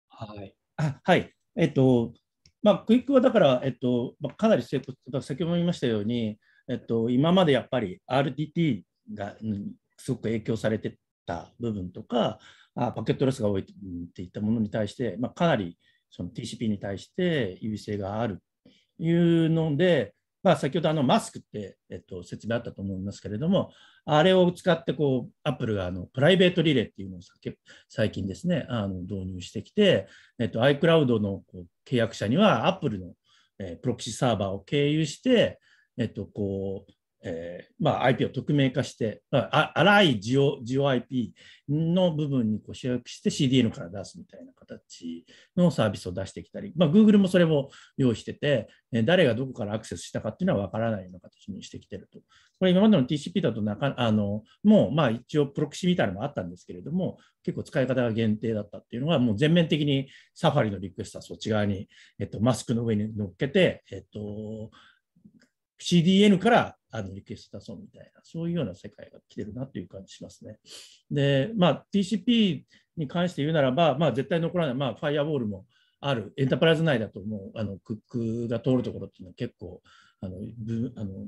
はい。あはい。えっと、まあ、クイックはだから、えっと、まあ、かなり成功、先ほども言いましたように、えっと、今までやっぱり RTT が、うん、すごく影響されてた部分とか、あパケットロスが多いっていったものに対して、まあ、かなりその TCP に対して優位性があるというので、まあ、先ほどあのマスクって、えっと、説明あったと思いますけれども、あれを使ってこう、アップルがあのプライベートリレーっていうのを最近ですね、あの導入してきて、えっと、iCloud のこう契約者にはアップルの、えプロキシサーバーを経由して、えっと、こうえーまあ、相手を匿名化して、あ荒いジオジオ IP の部分にこう集約して CDN から出すみたいな形のサービスを出してきたり、まあ、Google もそれも用意してて、誰がどこからアクセスしたかっていうのは分からないような形にしてきてると。これ今までの TCP だとなかあの、もうまあ一応プロキシみたいなのもあったんですけれども、結構使い方が限定だったっていうのが、もう全面的にサファリのリクエストはそっち側に、えっと、マスクの上に乗っけて、えっと、CDN からあのリクエスト出そうみたいな、そういうような世界が来てるなという感じしますね。で、まあ、TCP に関して言うならば、まあ、絶対残らない、まあ、ファイアウォールもある、エンタープライズ内だと、もうあのクックが通るところっていうのは結構、あのあの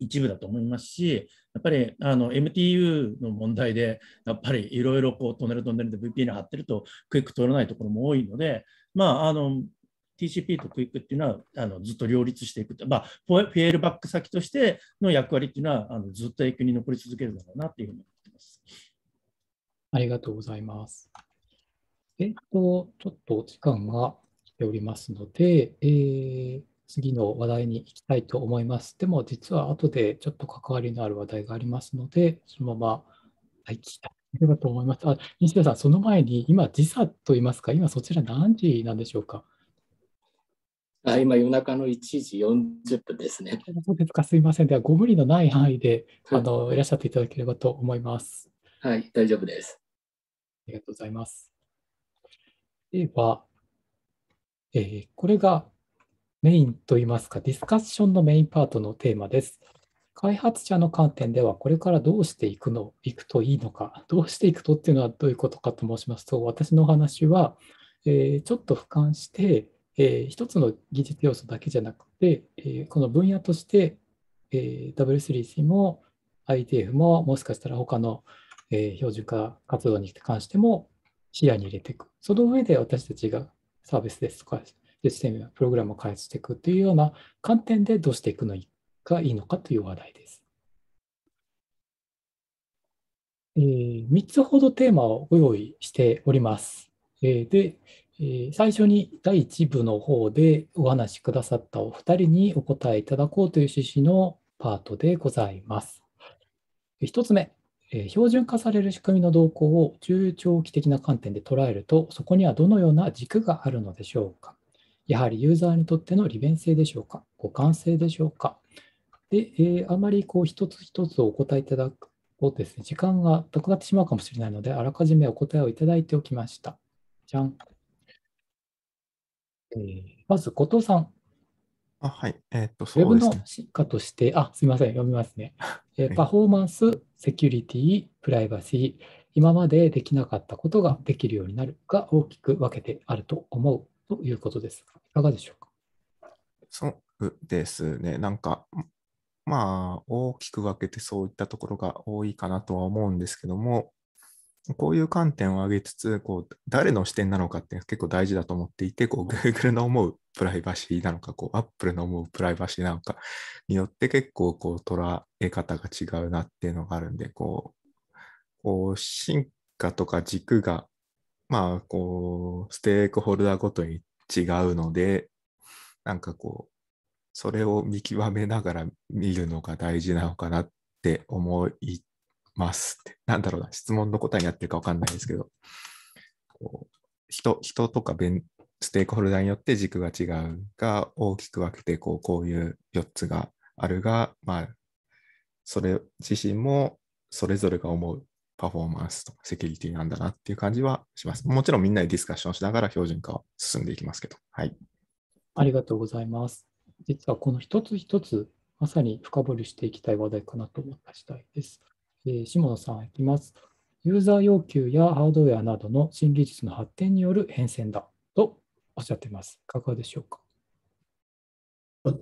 一部だと思いますし、やっぱりあの MTU の問題で、やっぱりいろいろトンネルトンネルで VPN 貼ってるとクイック通らないところも多いので、まあ、あの TCP とクイックっていうのはあのずっと両立していくまあ、フェールバック先としての役割っていうのはあのずっと永久に残り続けるだろうなっていうふうに思ってます。ありがとうございます。えっと、ちょっとお時間が来ておりますので、えー、次の話題に行きたいと思います。でも、実は後でちょっと関わりのある話題がありますので、そのまま待機したいと思います。あ西田さん、その前に、今、時差といいますか、今そちら何時なんでしょうか。あ今、夜中の1時40分ですね。そうですか、すみません。では、ご無理のない範囲で、あのいらっしゃっていただければと思います。はい、大丈夫です。ありがとうございます。では、えー、これがメインといいますか、ディスカッションのメインパートのテーマです。開発者の観点では、これからどうしていくの、いくといいのか、どうしていくとっていうのはどういうことかと申しますと、私のお話は、えー、ちょっと俯瞰して、えー、一つの技術要素だけじゃなくて、えー、この分野として、えー、W3C も ITF ももしかしたら他の、えー、標準化活動に関しても視野に入れていく。その上で私たちがサービスですとかシステムやプログラムを開発していくというような観点でどうしていくのがいいのかという話題です。えー、3つほどテーマをご用意しております。えー、で、え最初に第1部の方でお話しくださったお二人にお答えいただこうという趣旨のパートでございます。1つ目、え標準化される仕組みの動向を中長期的な観点で捉えると、そこにはどのような軸があるのでしょうか。やはりユーザーにとっての利便性でしょうか、互換性でしょうか。で、えー、あまりこう一つ一つお答えいただくとですね、時間がなくなってしまうかもしれないので、あらかじめお答えをいただいておきました。じゃん。えー、まず、後藤さん。あはい。えー、っと、そうですね。Web の進化として、あ、すみません。読みますね。えー、パフォーマンス、セキュリティ、プライバシー、今までできなかったことができるようになるが大きく分けてあると思うということですいかがでしょうか。そうですね。なんか、まあ、大きく分けてそういったところが多いかなとは思うんですけども、こういう観点を上げつつ、こう誰の視点なのかって結構大事だと思っていて、Google の思うプライバシーなのか、Apple の思うプライバシーなのかによって結構こう捉え方が違うなっていうのがあるんで、こう、こう進化とか軸が、まあこう、ステークホルダーごとに違うので、なんかこう、それを見極めながら見るのが大事なのかなって思いますって。なんだろうな、質問の答えになってるか分かんないですけど、こう人人とかステークホルダーによって軸が違うが、大きく分けてこうこういう4つがあるが、まあ、それ自身もそれぞれが思うパフォーマンスとセキュリティなんだなっていう感じはします。もちろんみんなでディスカッションしながら標準化は進んでいきますけど。はい。ありがとうございます。実はこの一つ一つ、まさに深掘りしていきたい話題かなと思った次第です。えー、下野さんいきます。ユーザー要求やハードウェアなどの新技術の発展による変遷だとおっしゃっています。いかがでしょうか。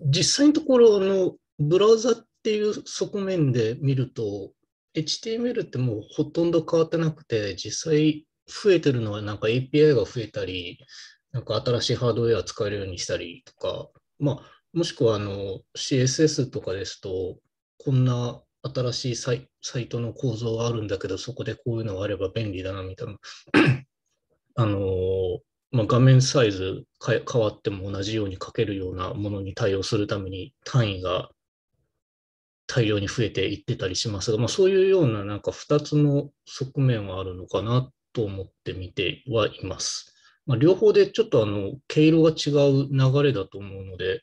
実際のところあの、ブラウザっていう側面で見ると、HTML ってもうほとんど変わってなくて、実際増えてるのはなんか API が増えたり、なんか新しいハードウェア使えるようにしたりとか、まあ、もしくはあの CSS とかですと、こんな新しいサイサイトの構造があるんだけど、そこでこういうのがあれば便利だなみたいな。あのー、まあ、画面サイズ変わっても同じように書けるようなものに対応するために単位が大量に増えていってたりしますが、まあ、そういうようななんか2つの側面はあるのかなと思ってみてはいます。まあ、両方でちょっとあの毛色が違う流れだと思うので、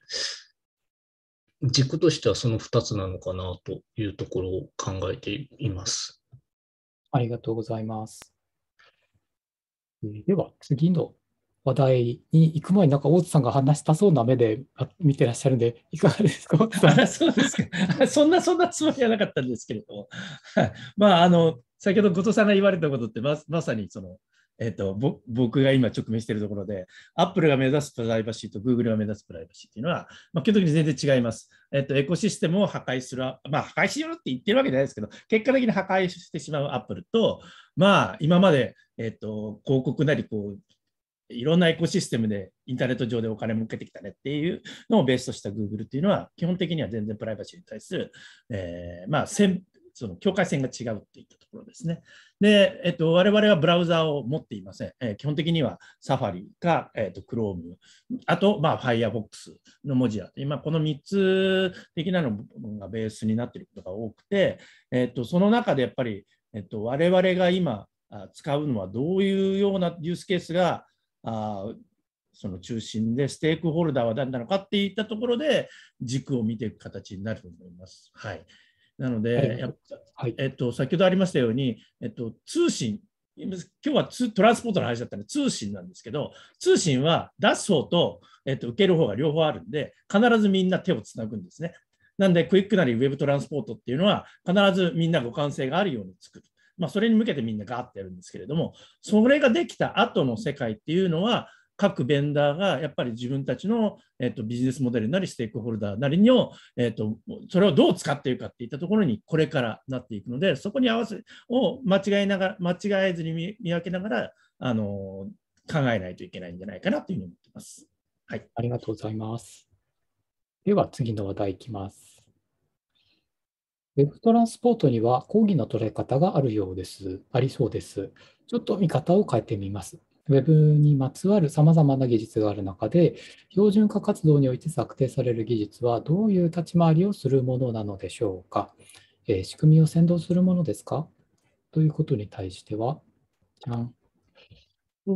軸としてはその2つなのかなというところを考えています。ありがとうございます。では次の話題に行く前に、なんか大津さんが話したそうな目で見てらっしゃるんで、いかがですかそうですか。そんな、そんなつもりはなかったんですけれども。まあ、あの、先ほど後藤さんが言われたことってま、まさにその、えっと、僕が今直面しているところで、アップルが目指すプライバシーとグーグルが目指すプライバシーというのは、まあ、基本的に全然違います。えっと、エコシステムを破壊する、まあ、破壊しようって言ってるわけじゃないですけど、結果的に破壊してしまうアップルと、まあ、今まで、えっと、広告なり、こう、いろんなエコシステムでインターネット上でお金受けてきたねっていうのをベースとした Google っていうのは基本的には全然プライバシーに対する、えー、まあその境界線が違うっていったところですね。で、えっと、我々はブラウザーを持っていません。えー、基本的にはサファリか、えっと、Chrome、あと、まあ、Firefox の文字や、今、この3つ的なのがベースになっていることが多くて、えっと、その中でやっぱり、えっと、我々が今使うのはどういうようなユースケースがあその中心でステークホルダーは誰なのかっていったところで軸を見ていく形になると思います。はい、なので、えっと、先ほどありましたように、えっと、通信、今日はトランスポートの話だったので通信なんですけど、通信は出す方と、えっと、受ける方が両方あるんで、必ずみんな手をつなぐんですね。なんで、クイックなりウェブトランスポートっていうのは、必ずみんな互換性があるように作る。まあ、それに向けてみんなガーってやるんですけれども、それができた後の世界っていうのは、各ベンダーがやっぱり自分たちの、えっと、ビジネスモデルなりステークホルダーなりにを、えっと、それをどう使っているかっていったところにこれからなっていくのでそこに合わせを間違えながら間違えずに見分けながらあの考えないといけないんじゃないかなというふうに思ってます。はい、ありがとうございます。では次の話題いきます。ウェブトランスポートには講義の捉え方があるようです。ありそうです。ちょっと見方を変えてみます。ウェブにまつわるさまざまな技術がある中で、標準化活動において策定される技術はどういう立ち回りをするものなのでしょうか、えー、仕組みを先導するものですかということに対しては、じゃん。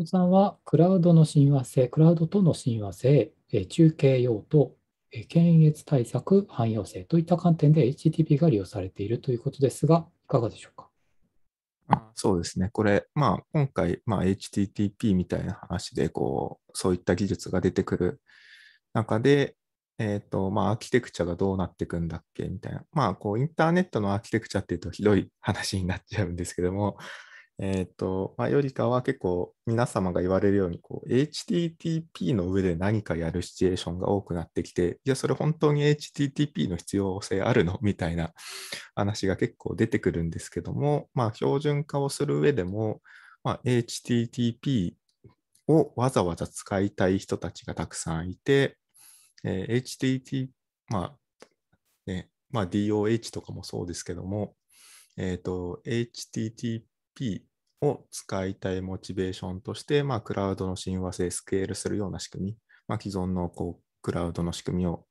伊さんは、クラウドの親和性、クラウドとの親和性、えー、中継用途、えー、検閲対策、汎用性といった観点で HTTP が利用されているということですが、いかがでしょうかそうですね。これ、まあ、今回、まあ、HTTP みたいな話で、こう、そういった技術が出てくる中で、えっ、ー、と、まあ、アーキテクチャがどうなっていくんだっけみたいな。まあ、こう、インターネットのアーキテクチャっていうと、ひどい話になっちゃうんですけども、えっ、ー、と、まあ、よりかは結構皆様が言われるように、こう、HTTP の上で何かやるシチュエーションが多くなってきて、いや、それ本当に HTTP の必要性あるのみたいな話が結構出てくるんですけども、まあ、標準化をする上でも、まあ、HTTP をわざわざ使いたい人たちがたくさんいて、えー、HTTP、まあ、ね、まあ、DOH とかもそうですけども、えっ、ー、と、HTTP p を使いたいモチベーションとして、まあ、クラウドの親和性スケールするような仕組み、まあ、既存のこうクラウドの仕組みを、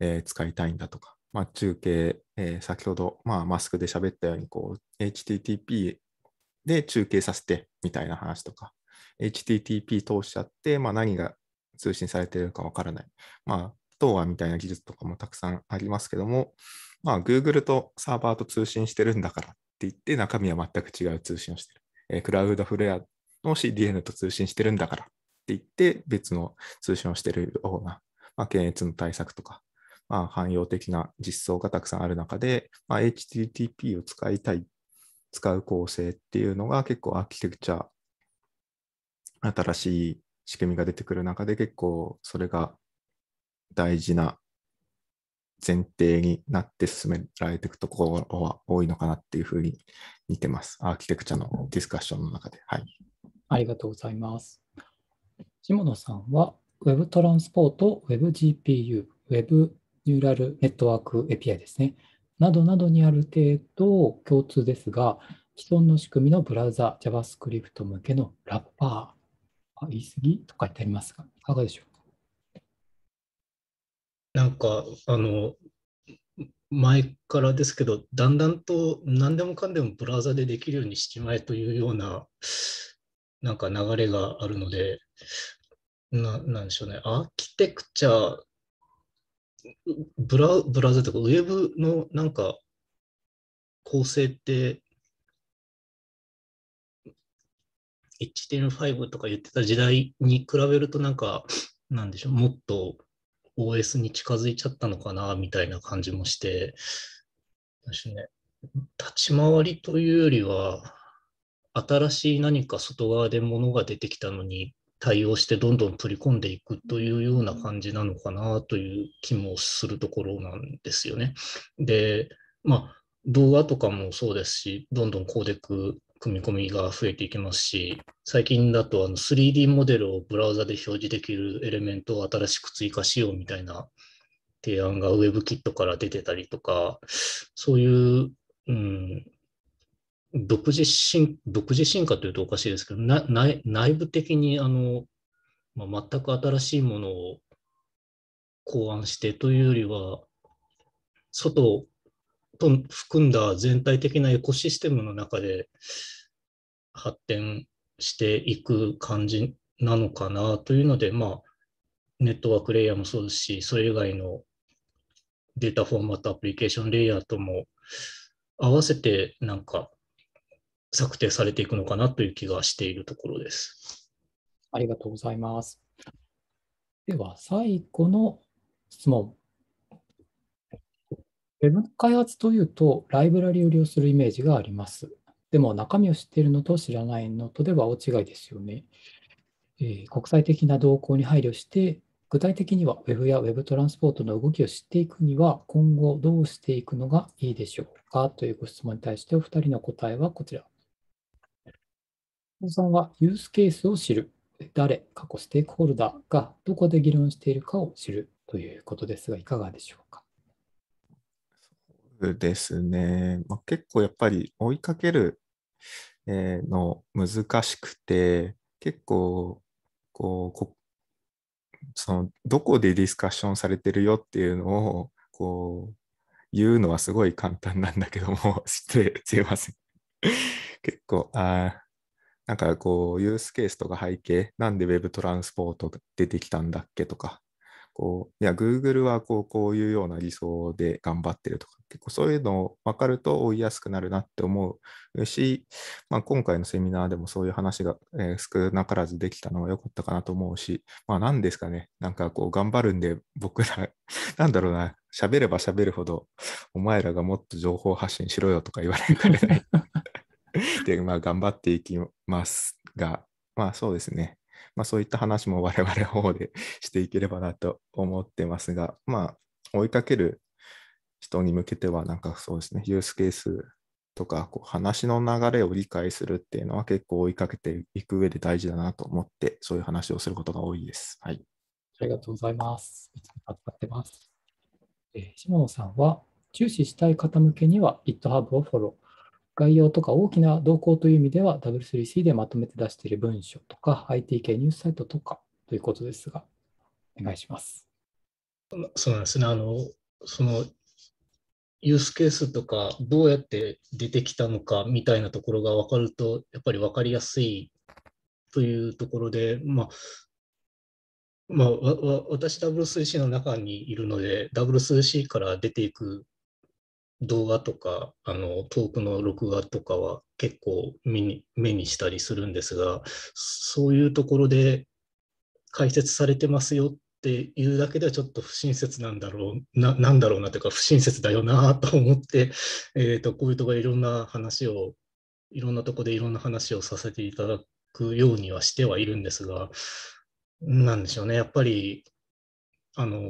えー、使いたいんだとか、まあ、中継、えー、先ほど、まあ、マスクで喋ったようにこう HTTP で中継させてみたいな話とか HTTP 通しちゃって、まあ、何が通信されてるかわからない、まあ、t みたいな技術とかもたくさんありますけども、まあ、Google とサーバーと通信してるんだからって言って中身は全く違う通信をしてる。えー、クラウドフレアの CDN と通信してるんだからって言って別の通信をしてるような、まあ、検閲の対策とか、まあ、汎用的な実装がたくさんある中で、まあ、HTTP を使いたい、使う構成っていうのが結構アーキテクチャ、新しい仕組みが出てくる中で結構それが大事な前提になって進められていくところは多いのかなっていうふうに似てます。アーキテクチャのディスカッションの中で。はい、ありがとうございます。下野さんは Web トランスポート、WebGPU、Web ニューラルネットワーク API ですね。などなどにある程度共通ですが、既存の仕組みのブラウザ、JavaScript 向けのラッパー、あ言い過ぎとか言ってありますが、いかがでしょうなんかあの前からですけどだんだんと何でもかんでもブラウザでできるようにしちまえというようななんか流れがあるのでななんでしょうねアーキテクチャブラブラウザとかウェブのなんか構成って HTML5 とか言ってた時代に比べるとなんかなんでしょうもっと OS に近づいちゃったのかなみたいな感じもして、私ね、立ち回りというよりは、新しい何か外側で物が出てきたのに対応してどんどん取り込んでいくというような感じなのかなという気もするところなんですよね。で、まあ、動画とかもそうですし、どんどんコーデック組み込みが増えていきますし、最近だとあの 3D モデルをブラウザで表示できるエレメントを新しく追加しようみたいな提案が WebKit から出てたりとか、そういう、うん、独自進独自進化というとおかしいですけど、内部的にあの、まあ、全く新しいものを考案してというよりは、外と含んだ全体的なエコシステムの中で発展していく感じなのかなというので、まあ、ネットワークレイヤーもそうですし、それ以外のデータフォーマットアプリケーションレイヤーとも合わせてなんか策定されていくのかなという気がしているところです。ありがとうございます。では、最後の質問ウェブ開発というと、ライブラリを利用するイメージがあります。でも、中身を知っているのと知らないのとでは大違いですよね。えー、国際的な動向に配慮して、具体的には Web や Web トランスポートの動きを知っていくには、今後どうしていくのがいいでしょうかというご質問に対して、お二人の答えはこちら。さんは、ユースケースを知る、誰、過去ステークホルダーがどこで議論しているかを知るということですが、いかがでしょうか。ですね。まあ、結構やっぱり追いかける、えの難しくて、結構こうこそのどこでディスカッションされてるよっていうのをこう言うのはすごい簡単なんだけども 失礼すいません結構あなんかこうユースケースとか背景なんで Web トランスポート出てきたんだっけとかこう、いや、Google はこうこういうような理想で頑張ってるとか、結構そういうのを分かると追いやすくなるなって思うし、まあ、今回のセミナーでもそういう話が、え少なからずできたのは良かったかなと思うし、まあ何ですかね、なんかこう頑張るんで僕ら、なんだろうな、喋れば喋るほど、お前らがもっと情報発信しろよとか言われるかね で、まあ頑張っていきますが、まあそうですね。まあ、そういった話も我々の方でしていければなと思ってますが、まあ、追いかける人に向けては、なんかそうですね、ユースケースとか、こう話の流れを理解するっていうのは結構追いかけていく上で大事だなと思って、そういう話をすることが多いです。はい。ありがとうございます。いつもかってます。えー、下野さんは、重視したい方向けには GitHub をフォロー。概要とか大きな動向という意味では W3C でまとめて出している文書とか IT 系ニュースサイトとかということですが、お願いします。そうなんですね。あの、そのユースケースとかどうやって出てきたのかみたいなところが分かるとやっぱり分かりやすいというところで、まあまあ、わ私 W3C の中にいるので W3C から出ていく動画とかあのトークの録画とかは結構目に目にしたりするんですがそういうところで解説されてますよっていうだけではちょっと不親切なんだろうななんだろうなというか不親切だよなと思って、えーと、こういうところいろんな話をいろんなとこでいろんな話をさせていただくようにはしてはいるんですがなんでしょうねやっぱりあの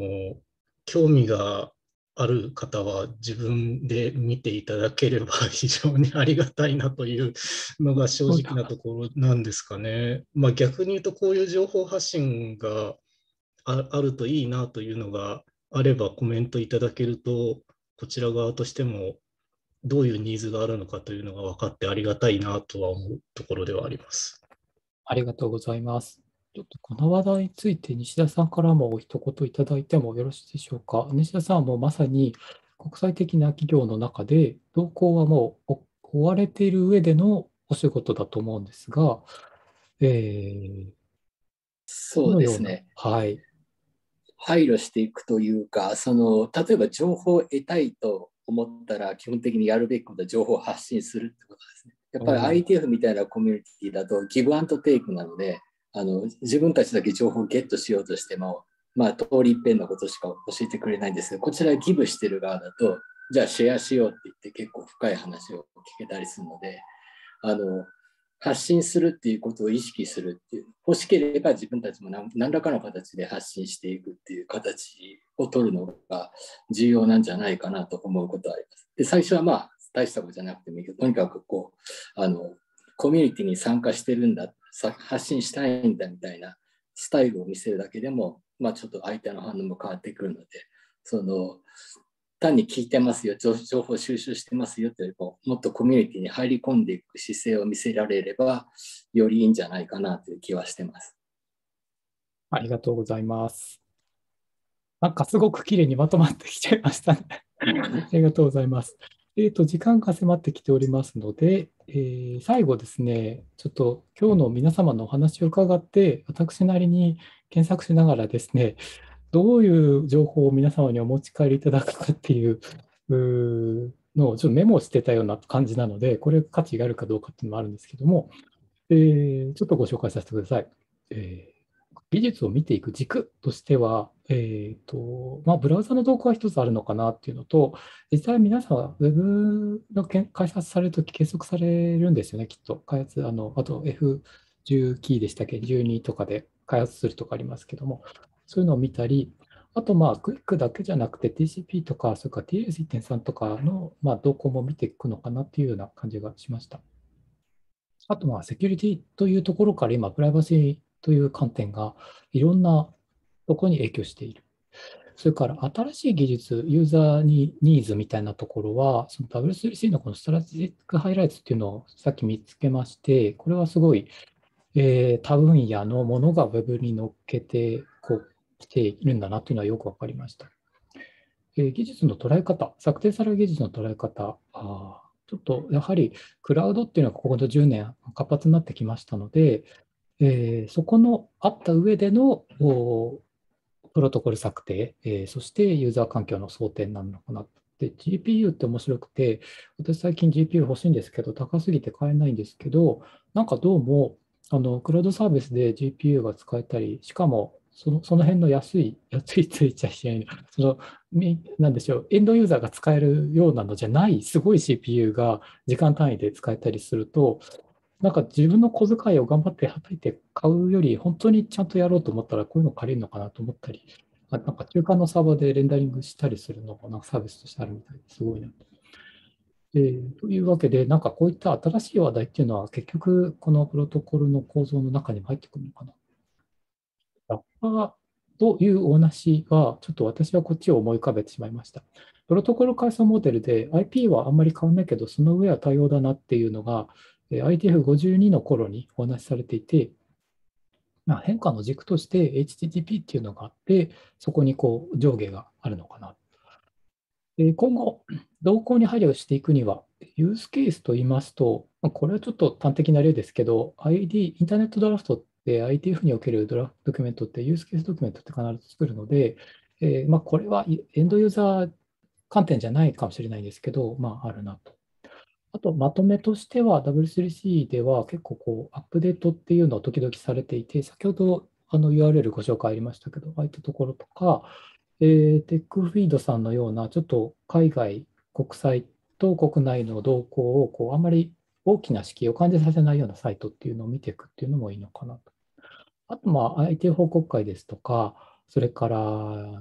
興味がある方は自分で見ていただければ非常にありがたいなというのが正直なところなんですかね。まあ、逆に言うとこういう情報発信があるといいなというのがあればコメントいただけるとこちら側としてもどういうニーズがあるのかというのが分かってありがたいなとは思うところではあります。ありがとうございます。ちょっとこの話題について西田さんからも一言いただいてもよろしいでしょうか。西田さんはもうまさに国際的な企業の中で、同行はもう追われている上でのお仕事だと思うんですが、えー、そうですね。はい。配慮していくというか、その例えば情報を得たいと思ったら、基本的にやるべきことは情報を発信するってことですね。やっぱり ITF みたいなコミュニティだとギブアンドテイクなので、あの自分たちだけ情報をゲットしようとしても、まあ、通り一遍のことしか教えてくれないんですけどこちらギブしてる側だとじゃあシェアしようって言って結構深い話を聞けたりするのであの発信するっていうことを意識するっていう欲しければ自分たちも何らかの形で発信していくっていう形を取るのが重要なんじゃないかなと思うことはあります。で最初はまあ大したことじゃなくてもいいけどとにかくこうあのコミュニティに参加してるんだ発信したいんだみたいなスタイルを見せるだけでも、まあ、ちょっと相手の反応も変わってくるのでその単に聞いてますよ情報収集してますよというよりももっとコミュニティに入り込んでいく姿勢を見せられればよりいいんじゃないかなという気はしてます。ありがとうございます。なんかすごく綺麗にまとまってきちゃいましたね。ありがとうございます。えーと、時間が迫ってきておりますので、えー、最後ですね、ちょっと今日の皆様のお話を伺って、私なりに検索しながらですね、どういう情報を皆様にお持ち帰りいただくかっていうのをちょっとメモしてたような感じなので、これ価値があるかどうかっていうのもあるんですけども、えー、ちょっとご紹介させてください。えー技術を見ていく軸としては、えーとまあ、ブラウザの動向が一つあるのかなっていうのと、実際皆さんは Web の開発されるとき計測されるんですよね、きっと。開発、あのあと F10 キーでしたっけ、12とかで開発するとかありますけども、そういうのを見たり、あと、まあ、クイックだけじゃなくて TCP とか、それから t s 1 3とかの、まあ、動向も見ていくのかなっていうような感じがしました。あと、まあ、セキュリティというところから今、プライバシーという観点がいろんなとこに影響している。それから新しい技術、ユーザーにニーズみたいなところは、の W3C のこのストラテジックハイライトっていうのをさっき見つけまして、これはすごい、えー、多分野のものが Web に乗っけてこう来ているんだなというのはよく分かりました。えー、技術の捉え方、策定される技術の捉え方、あちょっとやはりクラウドっていうのはここの10年活発になってきましたので、えー、そこのあった上でのプロトコル策定、えー、そしてユーザー環境の争点なのかなって、GPU って面白くて、私最近 GPU 欲しいんですけど、高すぎて買えないんですけど、なんかどうも、あのクラウドサービスで GPU が使えたり、しかもそのその辺の安い、安いついちゃいけない、その、なんでしょう、エンドユーザーが使えるようなのじゃない、すごい CPU が時間単位で使えたりすると、なんか自分の小遣いを頑張ってはたいて買うより、本当にちゃんとやろうと思ったら、こういうの借りるのかなと思ったり、あなんか中間のサーバーでレンダリングしたりするのもなんかサービスとしてあるみたいですごいなと。というわけで、なんかこういった新しい話題っていうのは、結局、このプロトコルの構造の中にも入ってくるのかな。ラッパーというお話は、ちょっと私はこっちを思い浮かべてしまいました。プロトコル解散モデルで IP はあんまり変わんないけど、その上は多様だなっていうのが、ITF52 の頃にお話しされていて、まあ、変化の軸として HTTP っていうのがあって、そこにこう上下があるのかな。で今後、動向に配慮していくには、ユースケースと言いますと、これはちょっと端的な例ですけど、ID、インターネットドラフトって ITF におけるドラドキュメントって、ユースケースドキュメントって必ず作るので、えー、まあ、これはエンドユーザー観点じゃないかもしれないですけど、まあ、あるなと。あとまとめとしては W3C では結構こうアップデートっていうのを時々されていて、先ほどあの URL ご紹介ありましたけど、ああいったところとか、えー、テックフィードさんのようなちょっと海外、国際と国内の動向をこうあまり大きな式を感じさせないようなサイトっていうのを見ていくっていうのもいいのかなと。あと、まあ、IT 報告会ですとか、それから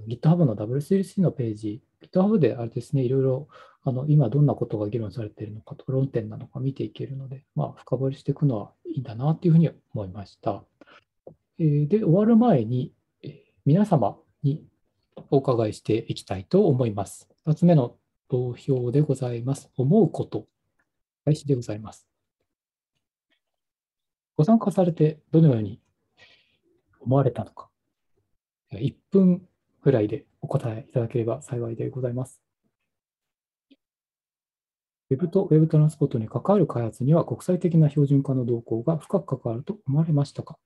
GitHub の W3C のページ、GitHub であれですね、いろいろあの今どんなことが議論されているのかとか論点なのか見ていけるので、まあ、深掘りしていくのはいいんだなというふうに思いました。えー、で終わる前に、えー、皆様にお伺いしていきたいと思います。2つ目の投票でございます。思うこと、開始でございます。ご参加されてどのように思われたのか、1分ぐらいでお答えいただければ幸いでございます。Web と Web トランスポートに関わる開発には国際的な標準化の動向が深く関わると思われましたか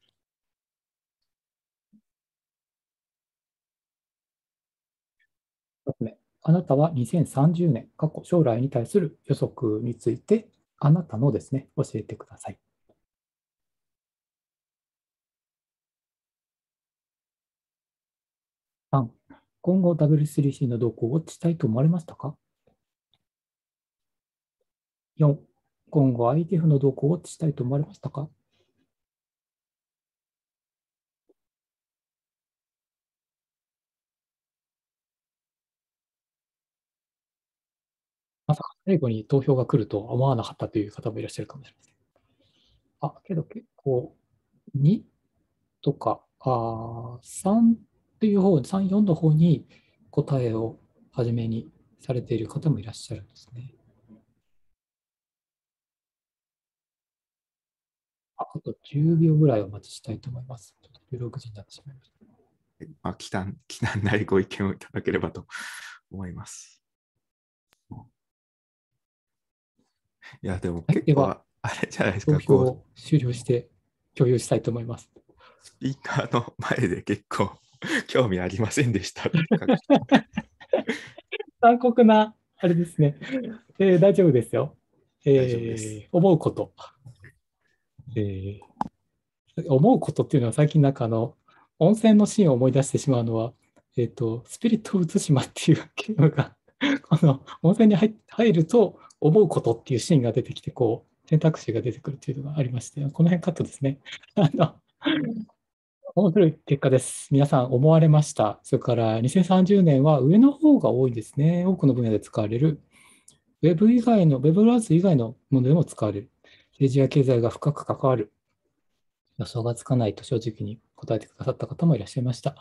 2つ目、あなたは2030年、過去将来に対する予測について、あなたのですね、教えてください。3、今後 W3C の動向をしたいと思われましたか4、今後 i t f の動向をウォッチしたいと思われましたかまさか最後に投票が来ると思わなかったという方もいらっしゃるかもしれません。あ、けど結構、2とか、あ3っていう方、3、4の方に答えを初めにされている方もいらっしゃるんですね。あと10秒ぐらいお待ちしたいと思います。ちょっと16時になってしまいました。まあ、忌憚忌憚ないご意見をいただければと思います。いや、でも結構、はい、あれじゃないですか。投票を終了して共有したいと思います。スピーカーの前で結構興味ありませんでした。残酷なあれですね。えー、大丈夫ですよ。えー、思うこと。えー、思うことっていうのは最近なんかあの温泉のシーンを思い出してしまうのは、えっ、ー、と、スピリット・ウツシマっていうゲームが この温泉に入ると思うことっていうシーンが出てきて、こう、選択肢が出てくるっていうのがありまして、この辺カットですね。あの、面白い結果です。皆さん思われました。それから2030年は上の方が多いんですね。多くの分野で使われる。Web 以外の、Web ブラウス以外のものでも使われる。政治や経済が深く関わる。予想がつかないと正直に答えてくださった方もいらっしゃいました。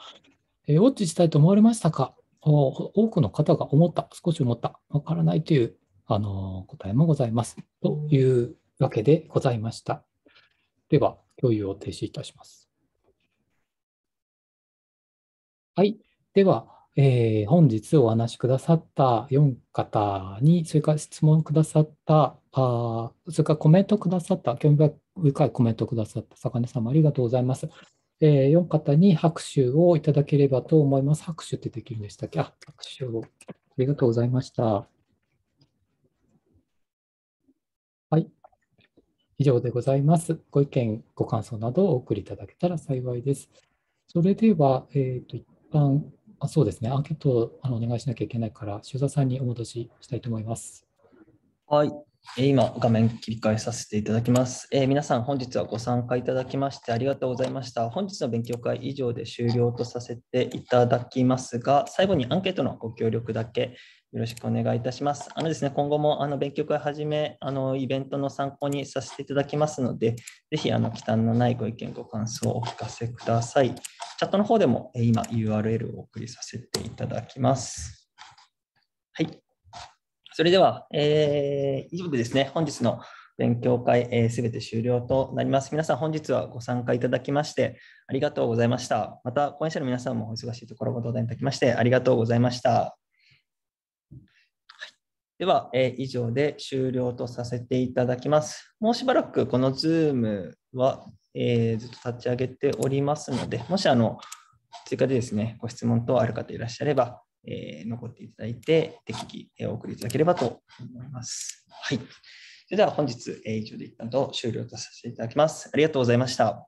えー、ウォッチしたいと思われましたか多くの方が思った、少し思った、わからないという、あのー、答えもございます。というわけでございました。では、共有を停止いたします。はい。では、えー、本日お話しくださった4方に、それから質問くださった、あそれからコメントくださった、興味深いコメントくださった、坂根様ありがとうございます。えー、4方に拍手をいただければと思います。拍手ってできるんでしたっけあ、拍手を。ありがとうございました。はい。以上でございます。ご意見、ご感想などをお送りいただけたら幸いです。それでは、えっ、ー、と、一旦あそうですね、アンケートをあのお願いしなきゃいけないから、修造さんにお戻ししたいと思います。はい、え今、画面切り替えさせていただきます、えー、皆さん、本日はご参加いただきましてありがとうございました。本日の勉強会以上で終了とさせていただきますが、最後にアンケートのご協力だけ、よろしくお願いいたします。あのですね、今後もあの勉強会はじめ、あのイベントの参考にさせていただきますので、ぜひあの忌憚のないご意見、ご感想をお聞かせください。チャットの方でも今 URL をお送りさせていただきます。はい。それでは、えー、以上でですね、本日の勉強会すべ、えー、て終了となります。皆さん、本日はご参加いただきましてありがとうございました。また、講演者の皆さんもお忙しいところご登壇いただきましてありがとうございました。では、えー、以上で終了とさせていただきます。もうしばらくこの Zoom は、えー、ずっと立ち上げておりますので、もしあの追加でですね、ご質問等ある方いらっしゃれば、えー、残っていただいて、適宜お送りいただければと思います。はい。それでは本日、えー、以上で一旦と終了とさせていただきます。ありがとうございました。